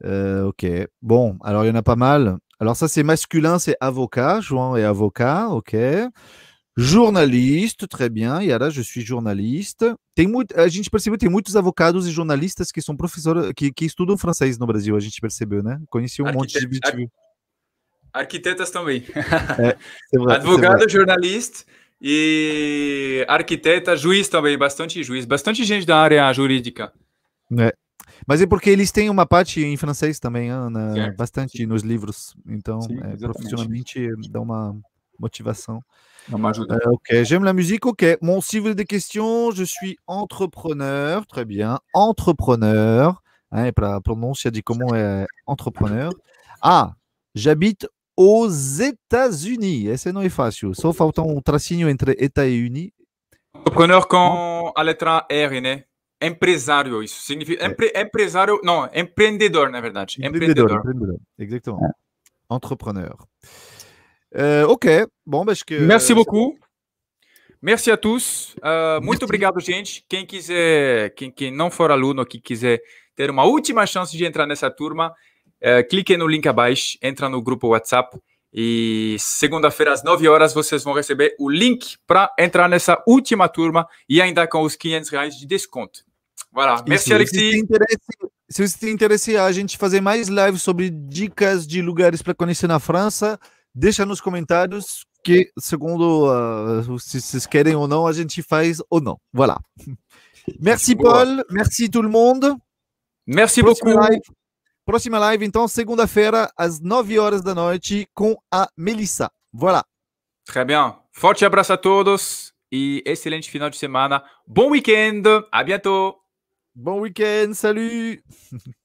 Euh, ok. Bon, alors il y en a pas mal. Alors ça, c'est masculin, c'est avocat. João est é avocat. Ok. Jornalista, très bien, Yara, je suis jornalista. Tem muito, a gente percebeu tem muitos avocados e jornalistas que são professores, que, que estudam francês no Brasil, a gente percebeu, né? Conheci um monte de... Ar... Arquitetas também. É, é, é Advogado, jornalista e arquiteta, juiz também, bastante juiz, bastante gente da área jurídica. É. Mas é porque eles têm uma parte em francês também, Ana, bastante Sim. nos livros. Então, Sim, é, profissionalmente dá uma motivation. Euh, ok, j'aime la musique. Ok, bon, si vous avez des questions, je suis entrepreneur. Très bien, entrepreneur. Hein, pardon, si a dit comment est entrepreneur. Ah, j'habite aux États-Unis. C'est não Sauf facile, sauf autant un entre États et Unis. Entrepreneur quand la lettre R, né? Empresário, isso significa. Empre, empresário, Non, empreendedor, na verdade. Empreendedor, Exactement. Entrepreneur. Euh, ok, bom, acho que. Merci beaucoup. Merci a tous. Uh, muito obrigado, gente. Quem quiser, quem, quem não for aluno, que quiser ter uma última chance de entrar nessa turma, uh, clique no link abaixo, entra no grupo WhatsApp e segunda-feira às 9 horas vocês vão receber o link para entrar nessa última turma e ainda com os 500 reais de desconto. Voilà. Merci, Isso, Alexis. Se você tem interesse a gente fazer mais lives sobre dicas de lugares para conhecer na França, Deixa nos comentários que, segundo uh, se vocês querem ou não, a gente faz ou não. Voilà. Merci Paul, merci tout le monde. Merci beaucoup. Próxima live, então, segunda-feira, às 9 horas da noite, com a Melissa. Voilà. Très bien. Forte abraço a todos e excelente final de semana. Bom weekend. A bientôt. Bon weekend Salut.